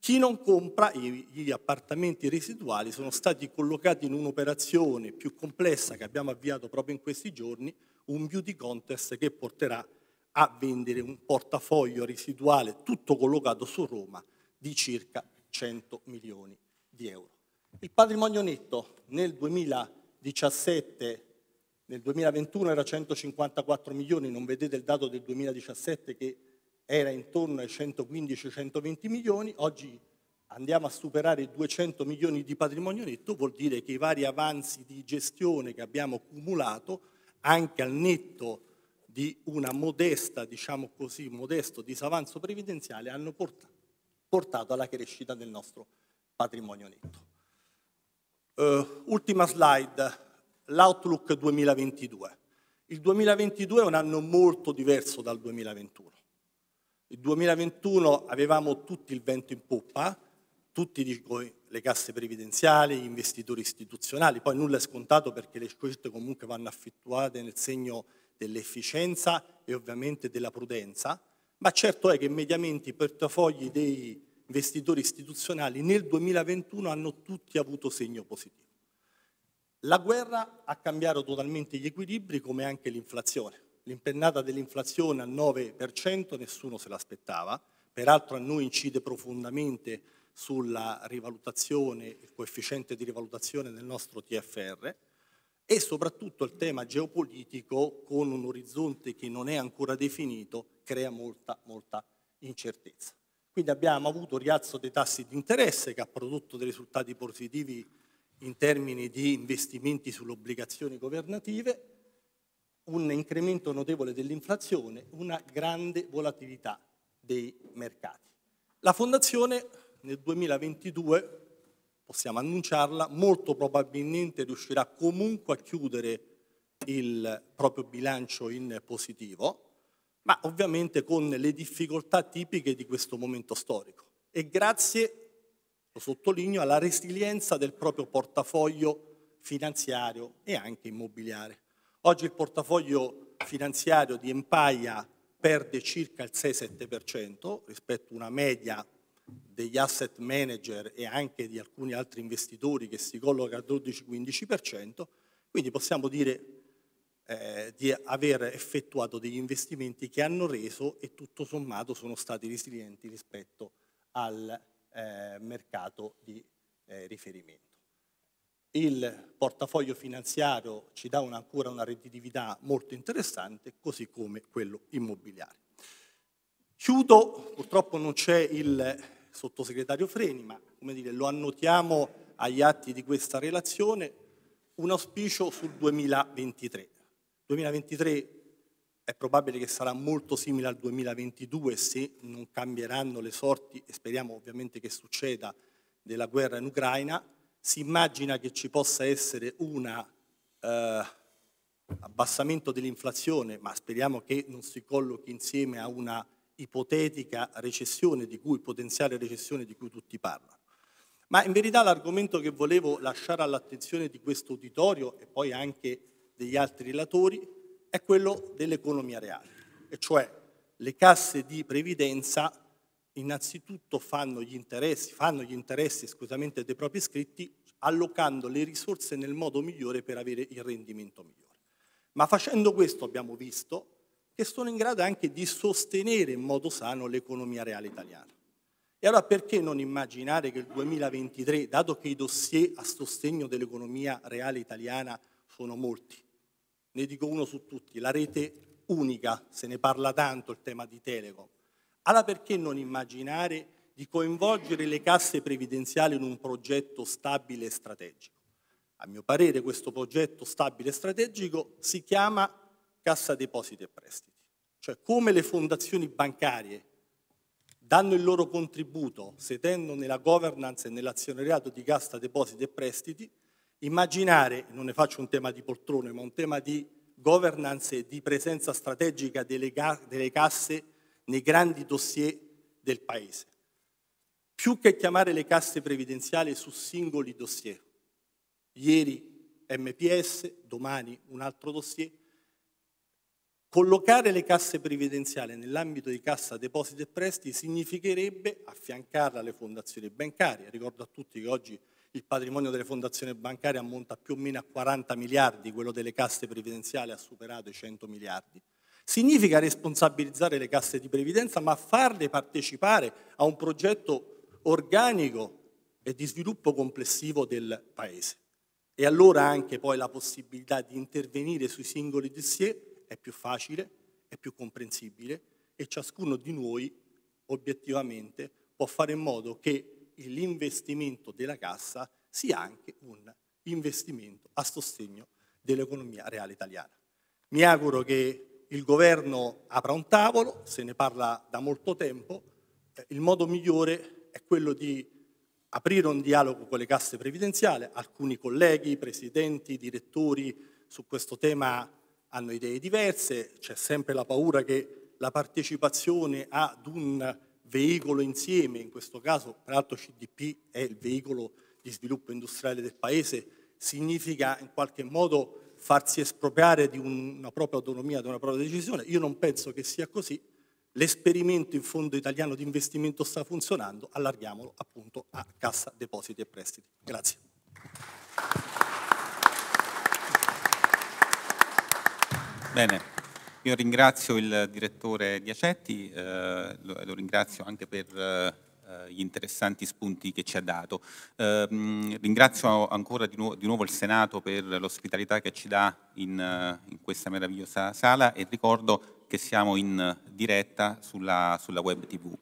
chi non compra gli appartamenti residuali sono stati collocati in un'operazione più complessa che abbiamo avviato proprio in questi giorni, un beauty contest che porterà a vendere un portafoglio residuale tutto collocato su Roma di circa 100 milioni di euro. Il patrimonio netto nel 2017 nel 2021 era 154 milioni, non vedete il dato del 2017 che era intorno ai 115-120 milioni, oggi andiamo a superare i 200 milioni di patrimonio netto, vuol dire che i vari avanzi di gestione che abbiamo accumulato, anche al netto di una modesta, diciamo così, modesto disavanzo previdenziale, hanno portato, alla crescita del nostro patrimonio netto. Uh, ultima slide, l'Outlook 2022. Il 2022 è un anno molto diverso dal 2021. Il 2021 avevamo tutti il vento in poppa, tutti dico, le casse previdenziali, gli investitori istituzionali, poi nulla è scontato perché le scelte comunque vanno affettuate nel segno dell'efficienza e ovviamente della prudenza, ma certo è che mediamente i portafogli dei investitori istituzionali nel 2021 hanno tutti avuto segno positivo. La guerra ha cambiato totalmente gli equilibri come anche l'inflazione. L'impennata dell'inflazione al 9% nessuno se l'aspettava, peraltro a noi incide profondamente sulla rivalutazione, il coefficiente di rivalutazione del nostro TFR e soprattutto il tema geopolitico con un orizzonte che non è ancora definito crea molta, molta incertezza. Quindi abbiamo avuto rialzo dei tassi di interesse che ha prodotto dei risultati positivi in termini di investimenti sulle obbligazioni governative, un incremento notevole dell'inflazione, una grande volatilità dei mercati. La Fondazione nel 2022, possiamo annunciarla, molto probabilmente riuscirà comunque a chiudere il proprio bilancio in positivo, ma ovviamente con le difficoltà tipiche di questo momento storico. E grazie lo sottolineo, alla resilienza del proprio portafoglio finanziario e anche immobiliare. Oggi il portafoglio finanziario di Empaia perde circa il 6-7% rispetto a una media degli asset manager e anche di alcuni altri investitori che si colloca al 12-15%, quindi possiamo dire eh, di aver effettuato degli investimenti che hanno reso e tutto sommato sono stati resilienti rispetto al eh, mercato di eh, riferimento. Il portafoglio finanziario ci dà ancora una redditività molto interessante, così come quello immobiliare. Chiudo, purtroppo non c'è il sottosegretario Freni, ma dire, lo annotiamo agli atti di questa relazione, un auspicio sul 2023. 2023 è probabile che sarà molto simile al 2022 se non cambieranno le sorti, e speriamo ovviamente che succeda, della guerra in Ucraina. Si immagina che ci possa essere un eh, abbassamento dell'inflazione, ma speriamo che non si collochi insieme a una ipotetica recessione di cui, potenziale recessione di cui tutti parlano. Ma in verità l'argomento che volevo lasciare all'attenzione di questo uditorio e poi anche degli altri relatori è quello dell'economia reale, e cioè le casse di previdenza innanzitutto fanno gli interessi, fanno gli interessi scusamente, dei propri iscritti allocando le risorse nel modo migliore per avere il rendimento migliore. Ma facendo questo abbiamo visto che sono in grado anche di sostenere in modo sano l'economia reale italiana. E allora perché non immaginare che il 2023, dato che i dossier a sostegno dell'economia reale italiana sono molti, ne dico uno su tutti, la rete unica, se ne parla tanto il tema di Telecom. Allora perché non immaginare di coinvolgere le casse previdenziali in un progetto stabile e strategico? A mio parere questo progetto stabile e strategico si chiama Cassa Depositi e Prestiti, cioè come le fondazioni bancarie danno il loro contributo sedendo nella governance e nell'azionariato di Cassa Depositi e Prestiti, Immaginare, non ne faccio un tema di poltrone, ma un tema di governance e di presenza strategica delle, delle casse nei grandi dossier del Paese. Più che chiamare le casse previdenziali su singoli dossier. Ieri MPS, domani un altro dossier. Collocare le casse previdenziali nell'ambito di cassa depositi e prestiti significherebbe affiancarla alle fondazioni bancarie. Ricordo a tutti che oggi il patrimonio delle fondazioni bancarie ammonta più o meno a 40 miliardi, quello delle casse previdenziali ha superato i 100 miliardi. Significa responsabilizzare le casse di previdenza, ma farle partecipare a un progetto organico e di sviluppo complessivo del Paese. E allora anche poi la possibilità di intervenire sui singoli dossier è più facile, è più comprensibile e ciascuno di noi obiettivamente può fare in modo che l'investimento della cassa sia anche un investimento a sostegno dell'economia reale italiana. Mi auguro che il governo apra un tavolo, se ne parla da molto tempo, eh, il modo migliore è quello di aprire un dialogo con le casse previdenziali, alcuni colleghi, presidenti, direttori su questo tema hanno idee diverse, c'è sempre la paura che la partecipazione ad un veicolo insieme, in questo caso peraltro CDP è il veicolo di sviluppo industriale del Paese, significa in qualche modo farsi espropriare di una propria autonomia, di una propria decisione. Io non penso che sia così. L'esperimento in fondo italiano di investimento sta funzionando, allarghiamolo appunto a Cassa Depositi e Prestiti. Grazie. Bene. Io ringrazio il direttore Diacetti, eh, lo, lo, ringrazio anche per eh, gli interessanti spunti che ci ha dato. Eh, ringrazio ancora di nuovo, di nuovo, il Senato per l'ospitalità che ci dà in, eh, in, questa meravigliosa sala e ricordo che siamo in diretta sulla, sulla web tv.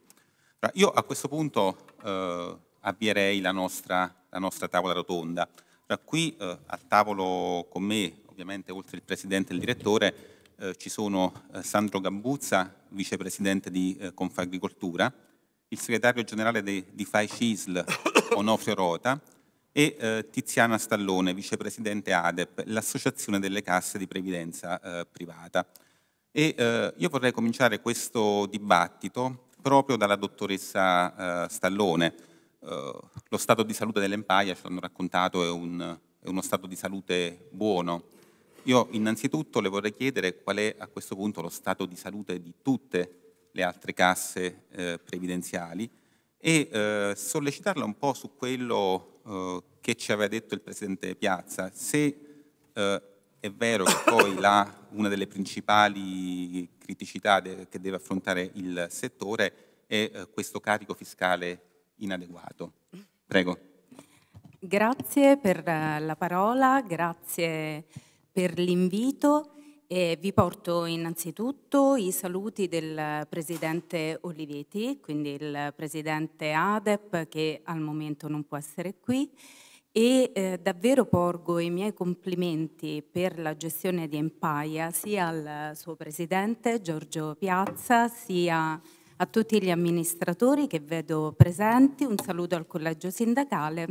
Io a questo punto eh, avvierei la nostra, la nostra, tavola rotonda. Tra qui eh, al tavolo con me, ovviamente oltre il Presidente e il Direttore, eh, ci sono eh, Sandro Gambuzza, vicepresidente di eh, Confagricoltura, il segretario generale di, di FAI CISL Onofrio Rota e eh, Tiziana Stallone, vicepresidente ADEP, l'Associazione delle Casse di Previdenza eh, Privata. E, eh, io vorrei cominciare questo dibattito proprio dalla dottoressa Stallone. lo stato di salute dell'Empaia, ci hanno raccontato, è, un, è uno stato di salute buono, io innanzitutto le vorrei chiedere qual è a questo punto lo stato di salute di tutte le altre casse eh, previdenziali e eh, sollecitarla un po' su quello eh, che ci aveva detto il Presidente Piazza. Se eh, è vero che poi la, una delle principali criticità de, che deve affrontare il settore è eh, questo carico fiscale inadeguato. Prego. Grazie per eh, la parola, grazie per l'invito e eh, vi porto innanzitutto i saluti del Presidente Olivetti, quindi il Presidente ADEP che al momento non può essere qui e eh, davvero porgo i miei complimenti per la gestione di Empaia sia al suo presidente Giorgio Piazza sia a tutti gli amministratori che vedo presenti, un saluto al collegio sindacale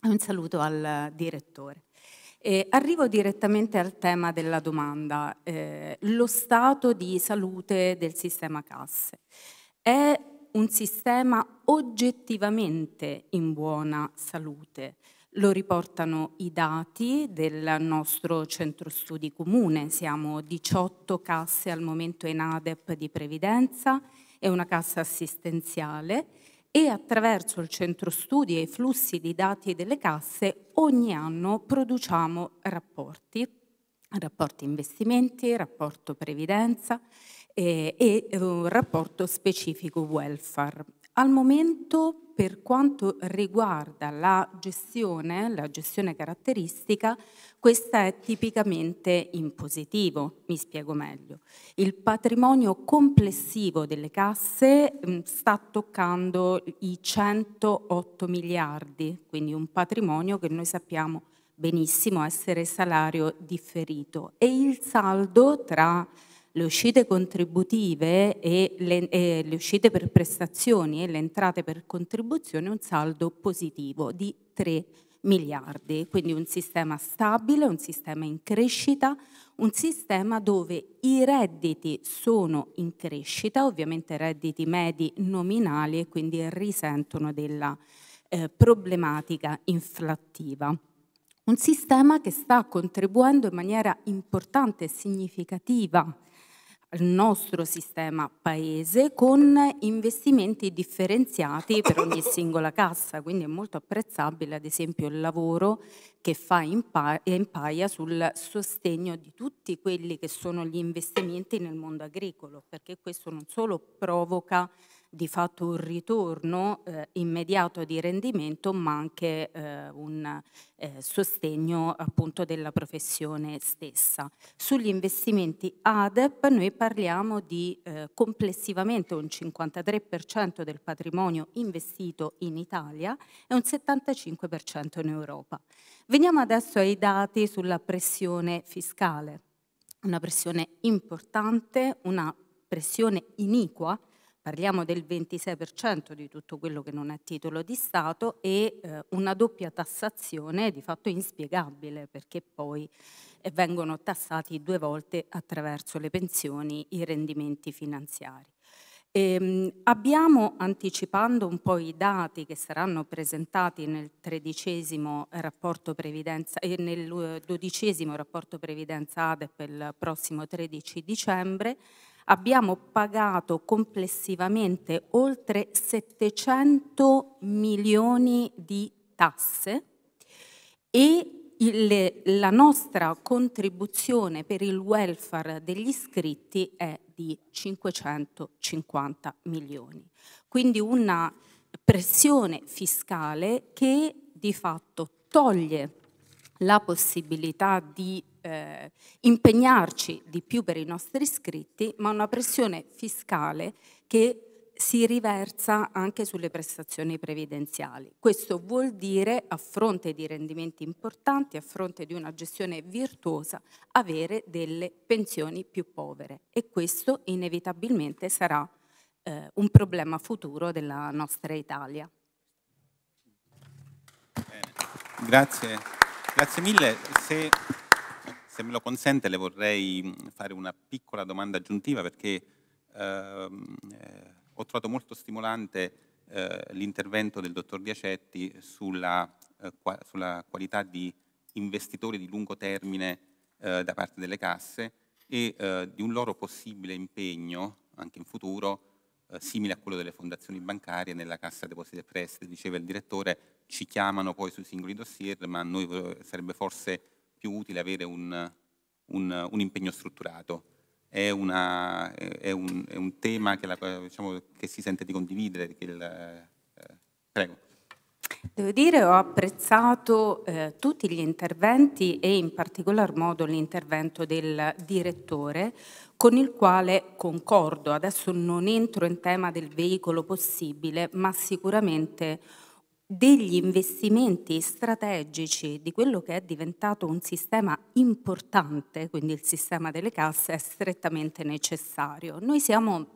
e un saluto al direttore. Eh, arrivo direttamente al tema della domanda, eh, lo stato di salute del sistema casse. È un sistema oggettivamente in buona salute. Lo riportano i dati del nostro centro studi comune. Siamo 18 casse al momento in ADEP di previdenza e una cassa assistenziale e attraverso il centro studi e i flussi di dati delle casse ogni anno produciamo rapporti, rapporti investimenti, rapporto previdenza eh, e, e eh, un rapporto specifico welfare. Al momento, per quanto riguarda la gestione, la gestione caratteristica, questa è tipicamente in positivo, mi spiego meglio. Il patrimonio complessivo delle casse mm, sta toccando i 108 miliardi, quindi un patrimonio che noi sappiamo benissimo essere salario differito e il saldo tra le uscite contributive e le, e le, uscite per prestazioni e le entrate per contribuzione un saldo positivo di 3 miliardi, quindi un sistema stabile, un sistema in crescita, un sistema dove i redditi sono in crescita, ovviamente redditi medi nominali e quindi risentono della eh, problematica inflattiva. Un sistema che sta contribuendo in maniera importante e significativa al nostro sistema paese con investimenti differenziati per ogni singola cassa, quindi è molto apprezzabile ad esempio il lavoro che fa Empaia eh, sul sostegno di tutti quelli che sono gli investimenti nel mondo agricolo, perché questo non solo provoca di fatto un ritorno eh, immediato di rendimento ma anche eh, un eh, sostegno appunto della professione stessa. Sugli investimenti ADEP noi parliamo di eh, complessivamente un 53% del patrimonio investito in Italia e un 75% in Europa. Veniamo adesso ai dati sulla pressione fiscale, una pressione importante, una pressione iniqua parliamo del 26% di tutto quello che non è titolo di Stato e eh, una doppia tassazione di fatto inspiegabile perché poi eh, vengono tassati due volte attraverso le pensioni i rendimenti finanziari. E, ehm, abbiamo, anticipando un po' i dati che saranno presentati nel, rapporto previdenza, eh, nel eh, dodicesimo rapporto previdenza ADEP il prossimo 13 dicembre, abbiamo pagato complessivamente oltre 700 milioni di tasse e il, la nostra contribuzione per il welfare degli iscritti è di 550 milioni. Quindi una pressione fiscale che di fatto toglie la possibilità di eh, impegnarci di più per i nostri iscritti, ma una pressione fiscale che si riversa anche sulle prestazioni previdenziali. Questo vuol dire, a fronte di rendimenti importanti, a fronte di una gestione virtuosa, avere delle pensioni più povere e questo inevitabilmente sarà eh, un problema futuro della nostra Italia. Bene. Grazie, grazie mille. Se se me lo consente le vorrei fare una piccola domanda aggiuntiva perché ehm, eh, ho trovato molto stimolante eh, l'intervento del dottor Diacetti sulla, eh, qua, sulla, qualità di investitori di lungo termine eh, da parte delle casse e eh, di un loro possibile impegno anche in futuro eh, simile a quello delle fondazioni bancarie nella cassa depositi e prestiti, diceva il direttore, ci chiamano poi sui singoli dossier, ma noi sarebbe forse più utile avere un, un, un impegno strutturato. È, una, è, un, è, un, tema che, la, diciamo, che, si sente di condividere. Il, eh, prego. Devo dire ho apprezzato eh, tutti gli interventi e in particolar modo l'intervento del direttore con il quale concordo. Adesso non entro in tema del veicolo possibile, ma sicuramente degli investimenti strategici di quello che è diventato un sistema importante, quindi il sistema delle casse, è strettamente necessario. Noi siamo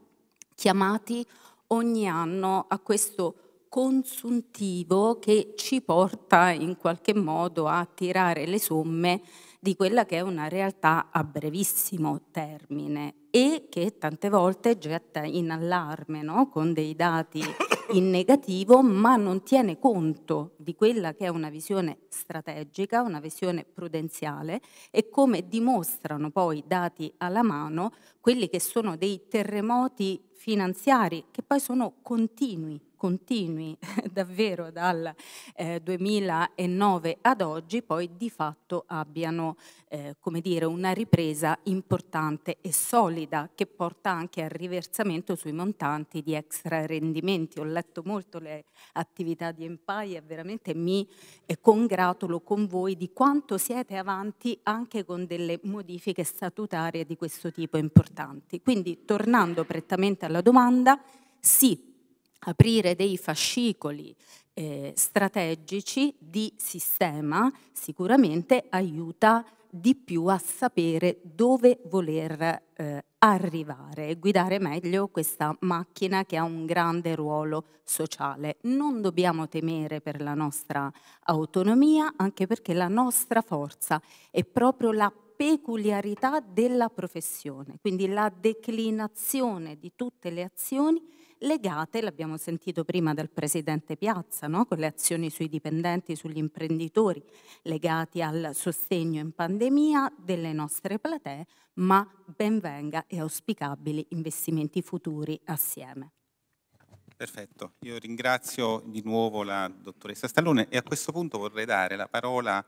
chiamati ogni anno a questo consuntivo che ci porta in qualche modo a tirare le somme di quella che è una realtà a brevissimo termine e che tante volte getta in allarme no? con dei dati in negativo, ma non tiene conto di quella che è una visione strategica, una visione prudenziale e come dimostrano poi dati alla mano quelli che sono dei terremoti finanziari che poi sono continui continui davvero dal eh, 2009 ad oggi poi di fatto abbiano eh, come dire, una ripresa importante e solida che porta anche al riversamento sui montanti di extra rendimenti. Ho letto molto le attività di Empire e veramente mi eh, congratulo con voi di quanto siete avanti anche con delle modifiche statutarie di questo tipo importanti. Quindi tornando prettamente alla domanda, sì, aprire dei fascicoli eh, strategici di sistema sicuramente aiuta di più a sapere dove voler eh, arrivare e guidare meglio questa macchina che ha un grande ruolo sociale. Non dobbiamo temere per la nostra autonomia, anche perché la nostra forza è proprio la peculiarità della professione, quindi la declinazione di tutte le azioni legate, l'abbiamo sentito prima dal Presidente Piazza, no? con le azioni sui dipendenti, sugli imprenditori, legati al sostegno in pandemia delle nostre platee, ma ben venga e auspicabili investimenti futuri assieme. Perfetto, io ringrazio di nuovo la dottoressa Stallone e a questo punto vorrei dare la parola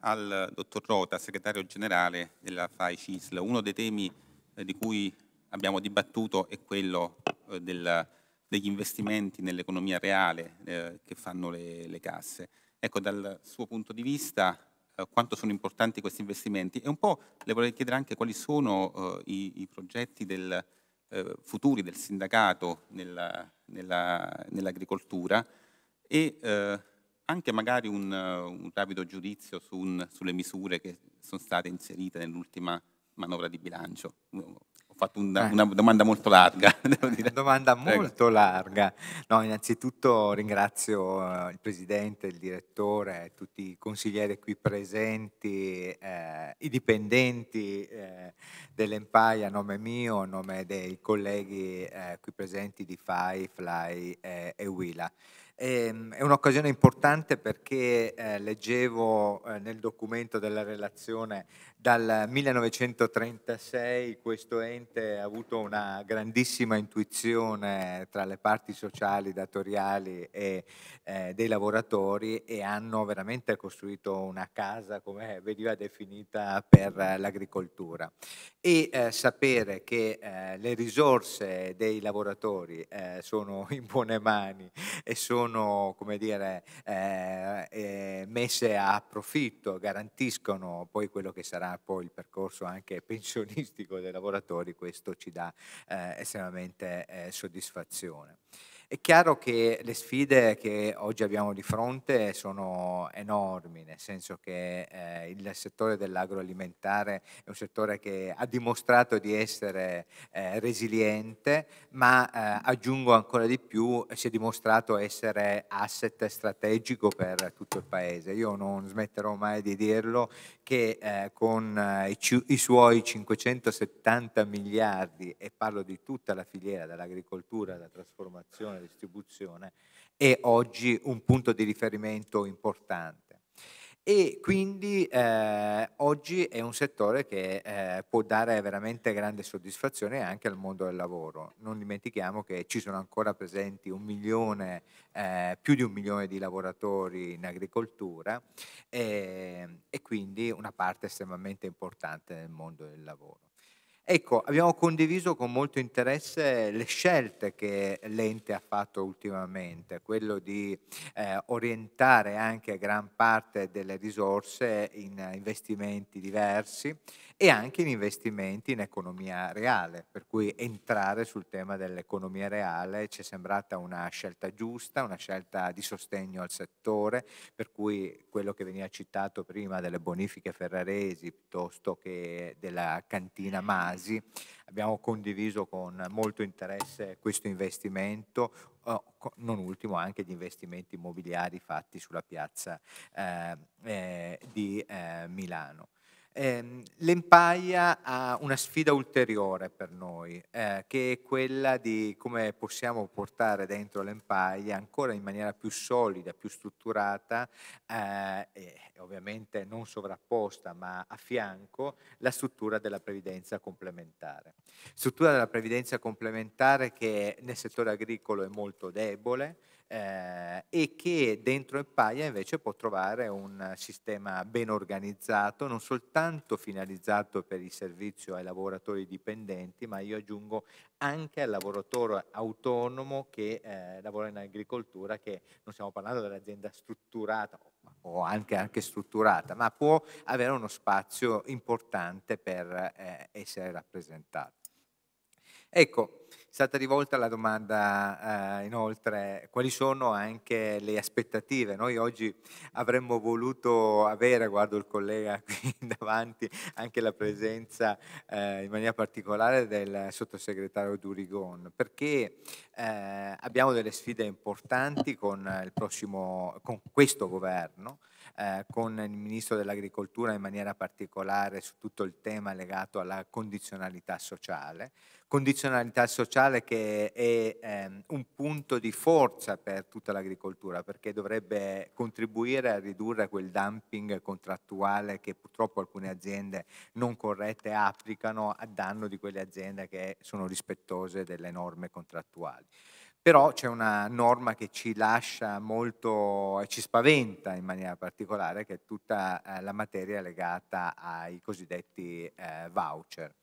al dottor Rota, segretario generale della FAI CISL. Uno dei temi eh, di cui abbiamo dibattuto è quello eh, del, degli investimenti nell'economia reale eh, che fanno le, le, casse. Ecco, dal suo punto di vista, eh, quanto sono importanti questi investimenti e un po' le vorrei chiedere anche quali sono eh, i, i, progetti del, eh, futuri del sindacato nell'agricoltura nella, nell e eh, anche magari un, un rapido giudizio su un, sulle misure che sono state inserite nell'ultima manovra di bilancio fatto una, eh. una domanda molto larga. Una domanda molto Prego. larga. No, innanzitutto ringrazio eh, il Presidente, il Direttore, tutti i consiglieri qui presenti, eh, i dipendenti eh, dell'Empire a nome mio, a nome dei colleghi eh, qui presenti di FAI, FLY e WILA. Ehm, è un'occasione importante perché eh, leggevo eh, nel documento della relazione dal 1936 questo ente ha avuto una grandissima intuizione tra le parti sociali, datoriali e eh, dei lavoratori e hanno veramente costruito una casa, come veniva definita, per l'agricoltura. E eh, sapere che eh, le risorse dei lavoratori eh, sono in buone mani e sono, come dire, eh, eh, messe a profitto, garantiscono poi quello che sarà sarà poi il percorso anche pensionistico dei lavoratori, questo ci dà eh, estremamente eh, soddisfazione. È chiaro che le sfide che oggi abbiamo di fronte sono enormi, nel senso che eh, il settore dell'agroalimentare è un settore che ha dimostrato di essere eh, resiliente, ma eh, aggiungo ancora di più, si è dimostrato essere asset strategico per tutto il paese. Io non smetterò mai di dirlo che eh, con eh, i, i suoi 570 miliardi, e parlo di tutta la filiera, dall'agricoltura alla trasformazione, nella distribuzione è oggi un punto di riferimento importante e quindi eh, oggi è un settore che eh, può dare veramente grande soddisfazione anche al mondo del lavoro. Non dimentichiamo che ci sono ancora presenti un milione, eh, più di un milione di lavoratori in agricoltura ehm, e quindi una parte estremamente importante nel mondo del lavoro. Ecco, abbiamo condiviso con molto interesse le scelte che l'ente ha fatto ultimamente, quello di eh, orientare anche gran parte delle risorse in investimenti diversi e anche in investimenti in economia reale, per cui entrare sul tema dell'economia reale ci è sembrata una scelta giusta, una scelta di sostegno al settore, per cui quello che veniva citato prima delle bonifiche ferraresi piuttosto che della cantina Masi, abbiamo condiviso con molto interesse questo investimento, non ultimo anche gli investimenti immobiliari fatti sulla piazza eh, eh di eh, Milano. Eh, L'Empaia ha una sfida ulteriore per noi, eh, che è quella di come possiamo portare dentro l'Empaia ancora in maniera più solida, più strutturata eh, e ovviamente non sovrapposta ma a fianco la struttura della previdenza complementare. Struttura della previdenza complementare che nel settore agricolo è molto debole, eh, e che dentro Empaia invece può trovare un sistema ben organizzato, non soltanto finalizzato per il servizio ai lavoratori dipendenti, ma io aggiungo anche al lavoratore autonomo che eh, lavora in agricoltura, che non stiamo parlando dell'azienda strutturata o anche, anche, strutturata, ma può avere uno spazio importante per eh, essere rappresentato. Ecco, stata rivolta la domanda eh, inoltre quali sono anche le aspettative. Noi oggi avremmo voluto avere, guardo il collega qui davanti, anche la presenza eh, in maniera particolare del sottosegretario Durigon, perché eh, abbiamo delle sfide importanti con, prossimo, con questo governo eh, con il Ministro dell'Agricoltura in maniera particolare su tutto il tema legato alla condizionalità sociale. Condizionalità sociale che è ehm, un punto di forza per tutta l'agricoltura perché dovrebbe contribuire a ridurre quel dumping contrattuale che purtroppo alcune aziende non corrette applicano a danno di quelle aziende che sono rispettose delle norme contrattuali però c'è una norma che ci lascia molto, e eh, ci spaventa in maniera particolare, che è tutta eh, la materia legata ai cosiddetti eh, voucher.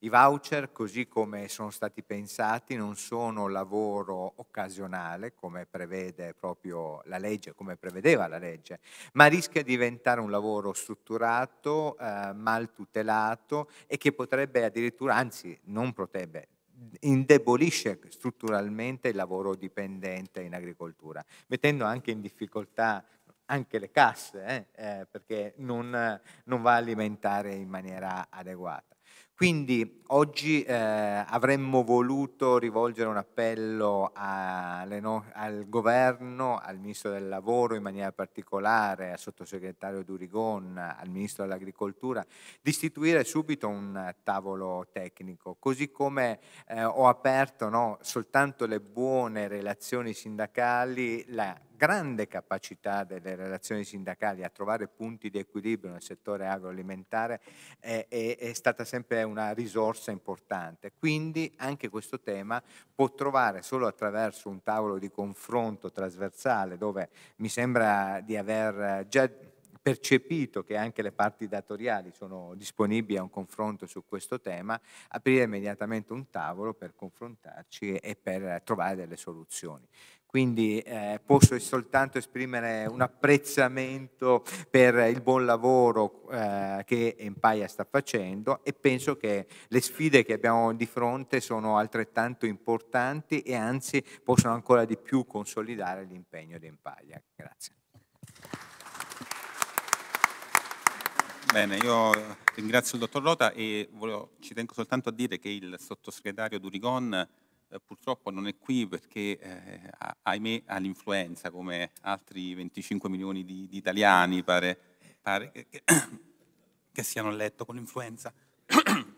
I voucher, così come sono stati pensati, non sono lavoro occasionale, come prevede proprio la legge, come prevedeva la legge, ma rischia di diventare un lavoro strutturato, eh, mal tutelato e che potrebbe addirittura, anzi non potrebbe, indebolisce strutturalmente il lavoro dipendente in agricoltura, mettendo anche in difficoltà anche le casse, eh, eh, perché non, non va a alimentare in maniera adeguata. Quindi oggi eh, avremmo voluto rivolgere un appello no- al governo, al Ministro del Lavoro in maniera particolare, al Sottosegretario Durigon, al Ministro dell'Agricoltura, di istituire subito un tavolo tecnico, così come eh, ho aperto no, soltanto le buone relazioni sindacali, la grande capacità delle relazioni sindacali a trovare punti di equilibrio nel settore agroalimentare è, eh, è, è stata sempre una risorsa importante. Quindi anche questo tema può trovare solo attraverso un tavolo di confronto trasversale dove mi sembra di aver già percepito che anche le parti datoriali sono disponibili a un confronto su questo tema, aprire immediatamente un tavolo per confrontarci e per trovare delle soluzioni quindi eh, posso soltanto esprimere un apprezzamento per il buon lavoro eh, che Empaia sta facendo e penso che le sfide che abbiamo di fronte sono altrettanto importanti e anzi possono ancora di più consolidare l'impegno di Empaia. Grazie. Bene, io ringrazio il dottor Rota e volevo, ci tengo soltanto a dire che il sottosegretario Durigon eh, purtroppo non è qui perché, eh, ahimè, ha l'influenza, come altri 25 milioni di, di italiani pare, pare che, che, che, siano a letto con l'influenza.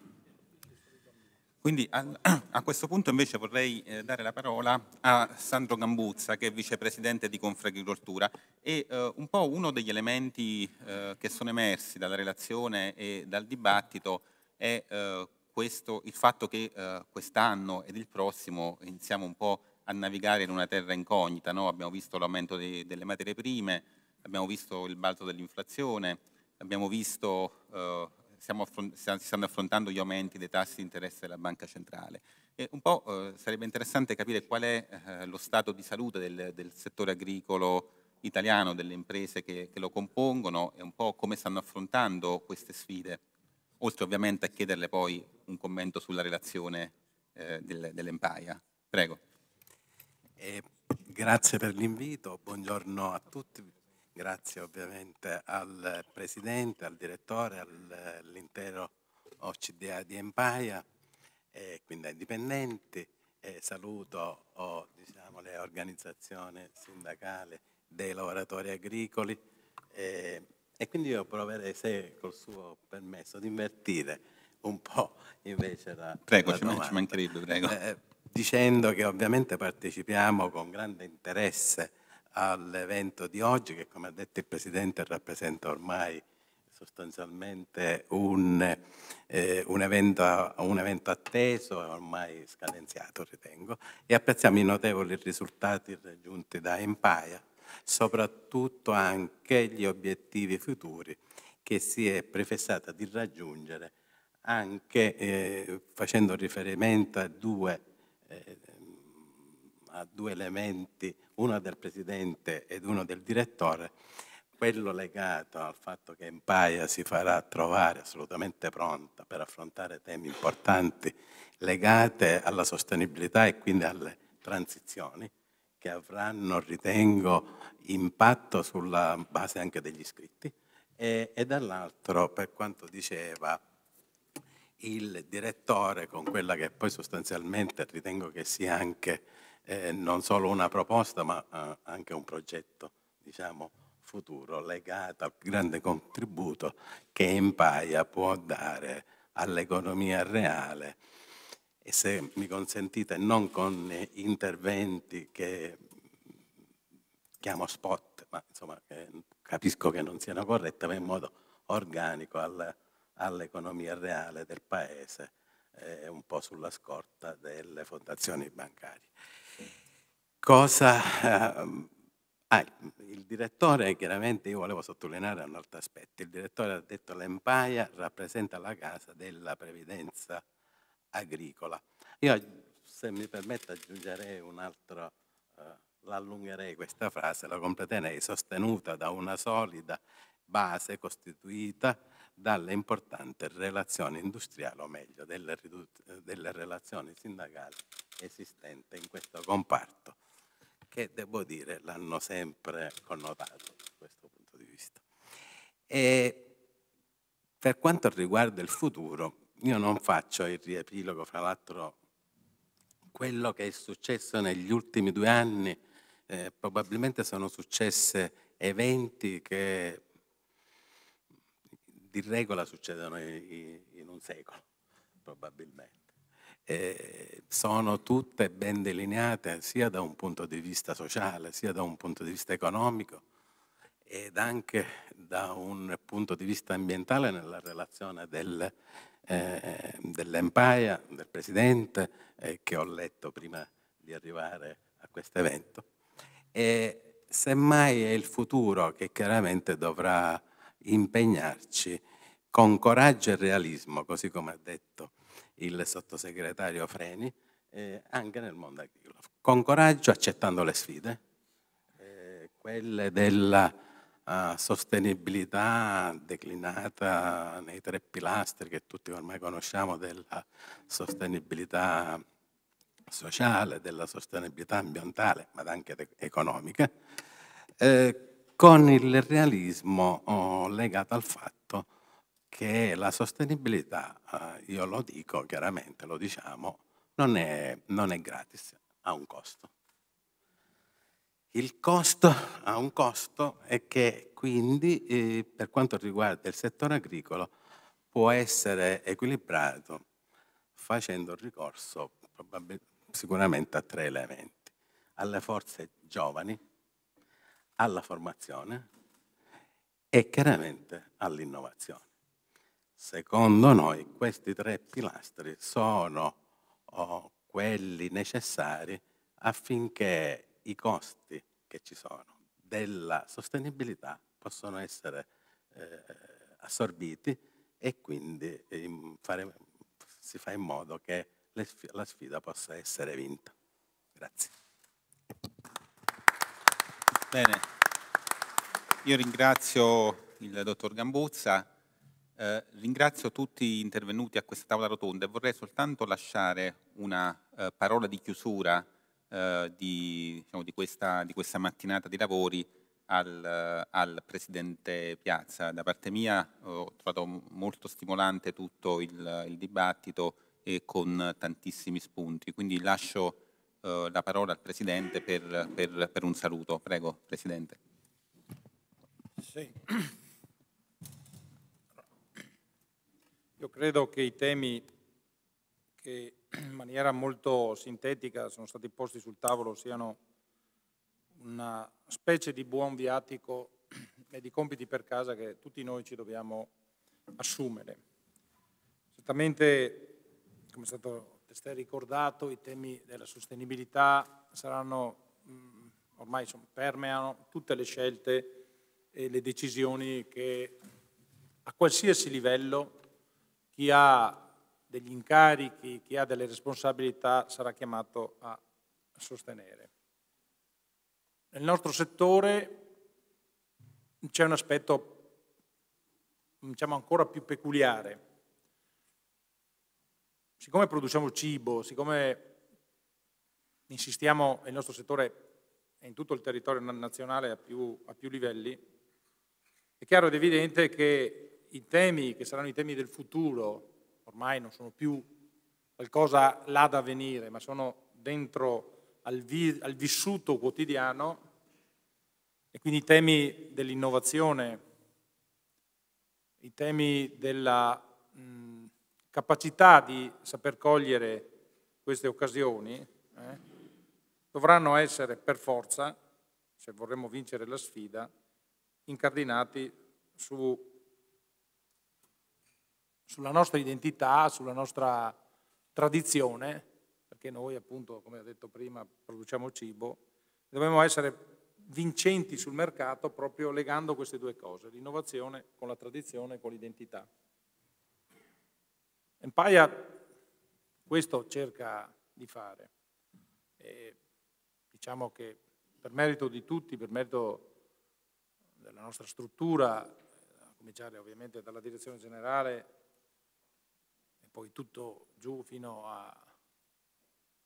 Quindi a, a, questo punto invece vorrei eh, dare la parola a Sandro Gambuzza, che è vicepresidente di Confragricoltura. e eh, un po' uno degli elementi eh, che sono emersi dalla relazione e dal dibattito è eh, questo, il fatto che eh, quest'anno ed il prossimo iniziamo un po' a navigare in una terra incognita, no? abbiamo visto l'aumento de- delle materie prime, abbiamo visto il balzo dell'inflazione, abbiamo visto, eh, stiamo affron- si stanno affrontando gli aumenti dei tassi di interesse della banca centrale. E un po' eh, sarebbe interessante capire qual è eh, lo stato di salute del, del, settore agricolo italiano, delle imprese che, che lo compongono e un po' come stanno affrontando queste sfide oltre ovviamente a chiederle poi un commento sulla relazione eh, del, dell'Empaia. Prego. Eh, grazie per l'invito, buongiorno a tutti, grazie ovviamente al Presidente, al Direttore, all'intero OCDA di Empaia, eh, quindi ai dipendenti, saluto oh, diciamo, le organizzazioni sindacali dei lavoratori agricoli e quindi io proverei, se col suo permesso, di invertire un po' invece la Prego, la ci, domanda, ci mancherebbe, prego. Eh, dicendo che ovviamente partecipiamo con grande interesse all'evento di oggi che come ha detto il Presidente rappresenta ormai sostanzialmente un, eh, un, evento, un evento, atteso e ormai scadenziato ritengo e apprezziamo i notevoli risultati raggiunti da Empire soprattutto anche gli obiettivi futuri che si è prefissata di raggiungere anche eh, facendo riferimento a due, eh, a due elementi, uno del Presidente ed uno del Direttore, quello legato al fatto che Empaia si farà trovare assolutamente pronta per affrontare temi importanti legate alla sostenibilità e quindi alle transizioni, che avranno, ritengo, impatto sulla base anche degli iscritti e, e dall'altro per quanto diceva il direttore con quella che poi sostanzialmente ritengo che sia anche eh, non solo una proposta ma eh, anche un progetto diciamo futuro legato al grande contributo che Empaia può dare all'economia reale e se mi consentite non con eh, interventi che chiamo spot, ma insomma eh, capisco che non siano corretti, ma in modo organico al, all'economia reale del Paese, eh, un po' sulla scorta delle fondazioni bancarie. Cosa... Eh, Ah, il direttore, chiaramente io volevo sottolineare un altro aspetto, il direttore ha detto l'Empaia rappresenta la casa della previdenza agricola. Io, se mi permette, aggiungerei un altro, eh, l'allungherei questa frase, la completerei, sostenuta da una solida base costituita dalle importanti relazioni industriali, o meglio, delle, delle relazioni sindacali esistenti in questo comparto, che devo dire l'hanno sempre connotato da questo punto di vista. E per quanto riguarda il futuro, io non faccio il riepilogo, fra l'altro quello che è successo negli ultimi due anni, eh, probabilmente sono successe eventi che di regola succedono in un secolo, probabilmente. Eh, sono tutte ben delineate sia da un punto di vista sociale, sia da un punto di vista economico ed anche da un punto di vista ambientale nella relazione del, eh, eh, dell'Empire, del Presidente, eh, che ho letto prima di arrivare a questo evento. E semmai è il futuro che chiaramente dovrà impegnarci con coraggio e realismo, così come ha detto il sottosegretario Freni, eh, anche nel mondo agricolo. Con coraggio accettando le sfide, eh, quelle della sostenibilità declinata nei tre pilastri che tutti ormai conosciamo della sostenibilità sociale, della sostenibilità ambientale, ma anche economica, eh, con il realismo oh, legato al fatto che la sostenibilità, eh, io lo dico chiaramente, lo diciamo, non è, non è gratis, ha un costo. Il costo ha un costo e che quindi eh, per quanto riguarda il settore agricolo può essere equilibrato facendo ricorso sicuramente a tre elementi, alle forze giovani, alla formazione e chiaramente all'innovazione. Secondo noi questi tre pilastri sono oh, quelli necessari affinché i costi che ci sono della sostenibilità possono essere eh, assorbiti e quindi eh, fare, si fa in modo che le, la sfida possa essere vinta. Grazie. Bene, io ringrazio il dottor Gambuzza, eh, ringrazio tutti gli intervenuti a questa tavola rotonda e vorrei soltanto lasciare una eh, parola di chiusura eh, di, diciamo, di, questa, di, questa, mattinata di lavori al, al, Presidente Piazza. Da parte mia ho trovato molto stimolante tutto il, il dibattito e con tantissimi spunti, quindi lascio eh, la parola al Presidente per, per, per un saluto. Prego, Presidente. Sì. Io credo che i temi che in maniera molto sintetica sono stati posti sul tavolo siano una specie di buon viatico e di compiti per casa che tutti noi ci dobbiamo assumere. Certamente, come è stato testé ricordato, i temi della sostenibilità saranno, mm, ormai permeano tutte le scelte e le decisioni che a qualsiasi livello chi ha degli incarichi, chi ha delle responsabilità sarà chiamato a sostenere. Nel nostro settore c'è un aspetto diciamo, ancora più peculiare. Siccome produciamo cibo, siccome insistiamo, il nostro settore è in tutto il territorio nazionale a più, a più livelli, è chiaro ed evidente che i temi che saranno i temi del futuro ormai non sono più qualcosa là da venire, ma sono dentro al, vi, al vissuto quotidiano e quindi i temi dell'innovazione, i temi della mh, capacità di saper cogliere queste occasioni eh, dovranno essere per forza, se vorremmo vincere la sfida, incardinati su sulla nostra identità, sulla nostra tradizione, perché noi appunto, come ho detto prima, produciamo cibo, dobbiamo essere vincenti sul mercato proprio legando queste due cose, l'innovazione con la tradizione e con l'identità. Empaia questo cerca di fare. E diciamo che per merito di tutti, per merito della nostra struttura, a cominciare ovviamente dalla direzione generale poi tutto giù fino a,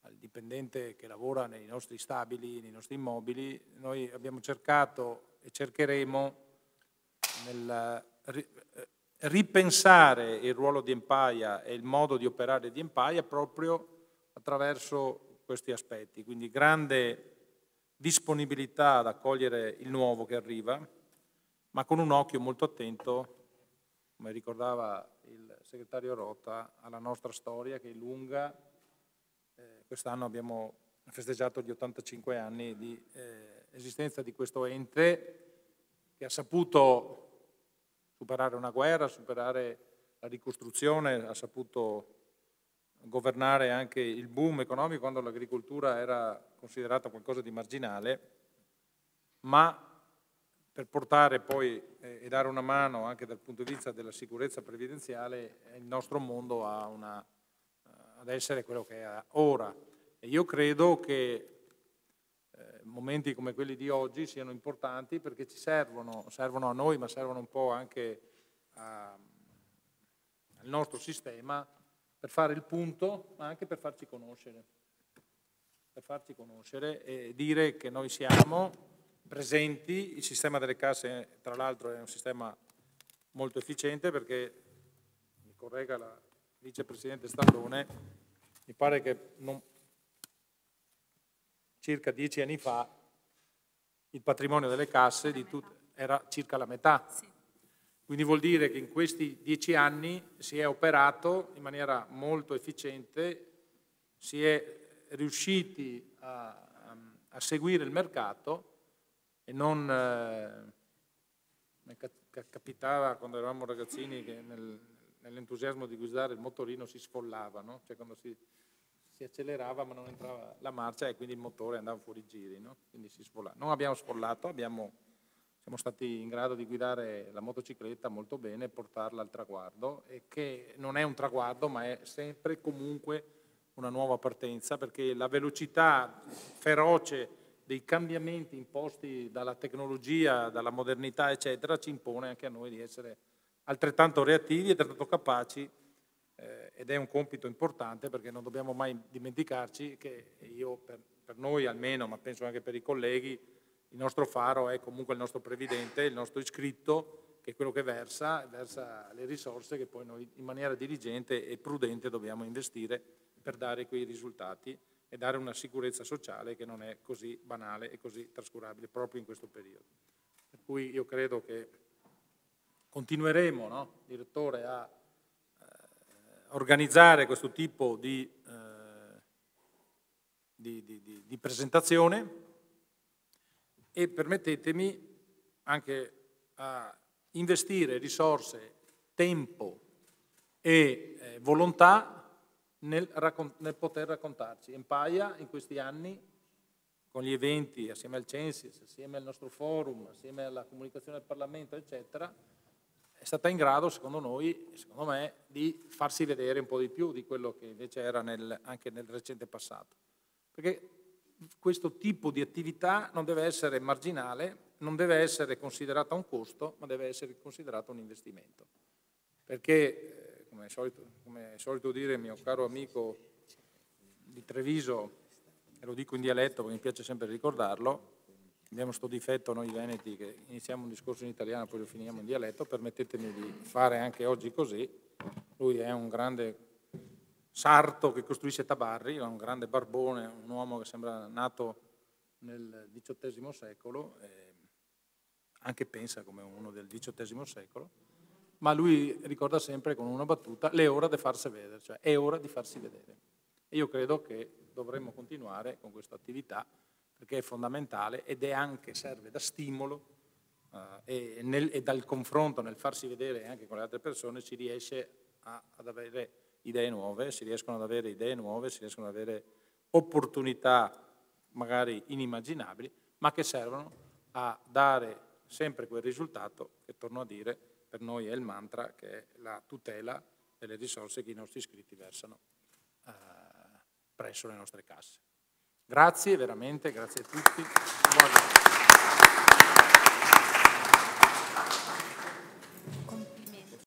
al dipendente che lavora nei nostri stabili, nei nostri immobili, noi abbiamo cercato e cercheremo nel eh, ripensare il ruolo di Empaia e il modo di operare di Empaia proprio attraverso questi aspetti. Quindi grande disponibilità ad accogliere il nuovo che arriva, ma con un occhio molto attento, come ricordava il segretario Rota alla nostra storia che è lunga. Eh, Quest'anno abbiamo festeggiato gli 85 anni di eh, esistenza di questo ente che ha saputo superare una guerra, superare la ricostruzione, ha saputo governare anche il boom economico quando l'agricoltura era considerata qualcosa di marginale, ma per portare poi eh, e dare una mano anche dal punto di vista della sicurezza previdenziale eh, il nostro mondo una, eh, ad essere quello che è ora. E io credo che eh, momenti come quelli di oggi siano importanti perché ci servono, servono a noi ma servono un po' anche a, al nostro sistema per fare il punto ma anche per farci conoscere, per farci conoscere e dire che noi siamo presenti. Il sistema delle casse, tra l'altro, è un sistema molto efficiente perché mi corregga la vicepresidente Stallone, mi pare che non, circa dieci anni fa il patrimonio delle casse era circa la metà. Quindi vuol dire che in questi dieci anni si è operato in maniera molto efficiente, si è riusciti a, a seguire il mercato e non eh, capitava quando eravamo ragazzini che nel, nell'entusiasmo di guidare il motorino si sfollava, no? cioè quando si, si, accelerava ma non entrava la marcia e quindi il motore andava fuori giri, no? quindi si sfollava. Non abbiamo sfollato, abbiamo, siamo stati in grado di guidare la motocicletta molto bene e portarla al traguardo, e che non è un traguardo ma è sempre comunque una nuova partenza perché la velocità feroce dei cambiamenti imposti dalla tecnologia, dalla modernità, eccetera, ci impone anche a noi di essere altrettanto reattivi, e altrettanto capaci eh, ed è un compito importante perché non dobbiamo mai dimenticarci che io, per, per noi almeno, ma penso anche per i colleghi, il nostro faro è comunque il nostro previdente, il nostro iscritto, che è quello che versa, versa le risorse che poi noi in maniera diligente e prudente dobbiamo investire per dare quei risultati e dare una sicurezza sociale che non è così banale e così trascurabile proprio in questo periodo. Per cui io credo che continueremo, no, direttore, a eh, organizzare questo tipo di, eh, di, di, di presentazione e permettetemi anche a investire risorse, tempo e eh, volontà nel, raccon nel poter raccontarci. Empaia in questi anni, con gli eventi, assieme al Censis, assieme al nostro forum, assieme alla comunicazione del Parlamento, eccetera, è stata in grado, secondo noi, secondo me, di farsi vedere un po' di più di quello che invece era nel, anche nel recente passato. Perché questo tipo di attività non deve essere marginale, non deve essere considerata un costo, ma deve essere considerata un investimento. Perché come è solito, come è solito dire mio caro amico di Treviso, e lo dico in dialetto perché mi piace sempre ricordarlo, abbiamo questo difetto noi veneti che iniziamo un discorso in italiano e poi lo finiamo in dialetto, permettetemi di fare anche oggi così, lui è un grande sarto che costruisce tabarri, è un grande barbone, un uomo che sembra nato nel XVIII secolo, anche pensa come uno del XVIII secolo, ma lui ricorda sempre con una battuta le ora di farsi vedere, cioè è ora di farsi vedere. E io credo che dovremmo continuare con questa attività perché è fondamentale ed è anche, serve da stimolo uh, e, nel, e, dal confronto nel farsi vedere anche con le altre persone si riesce a, ad avere idee nuove, si riescono ad avere idee nuove, si riescono ad avere opportunità magari inimmaginabili, ma che servono a dare sempre quel risultato che torno a dire per noi è il mantra, che è la tutela delle risorse che i nostri iscritti versano eh, presso le nostre casse. Grazie veramente, grazie a tutti.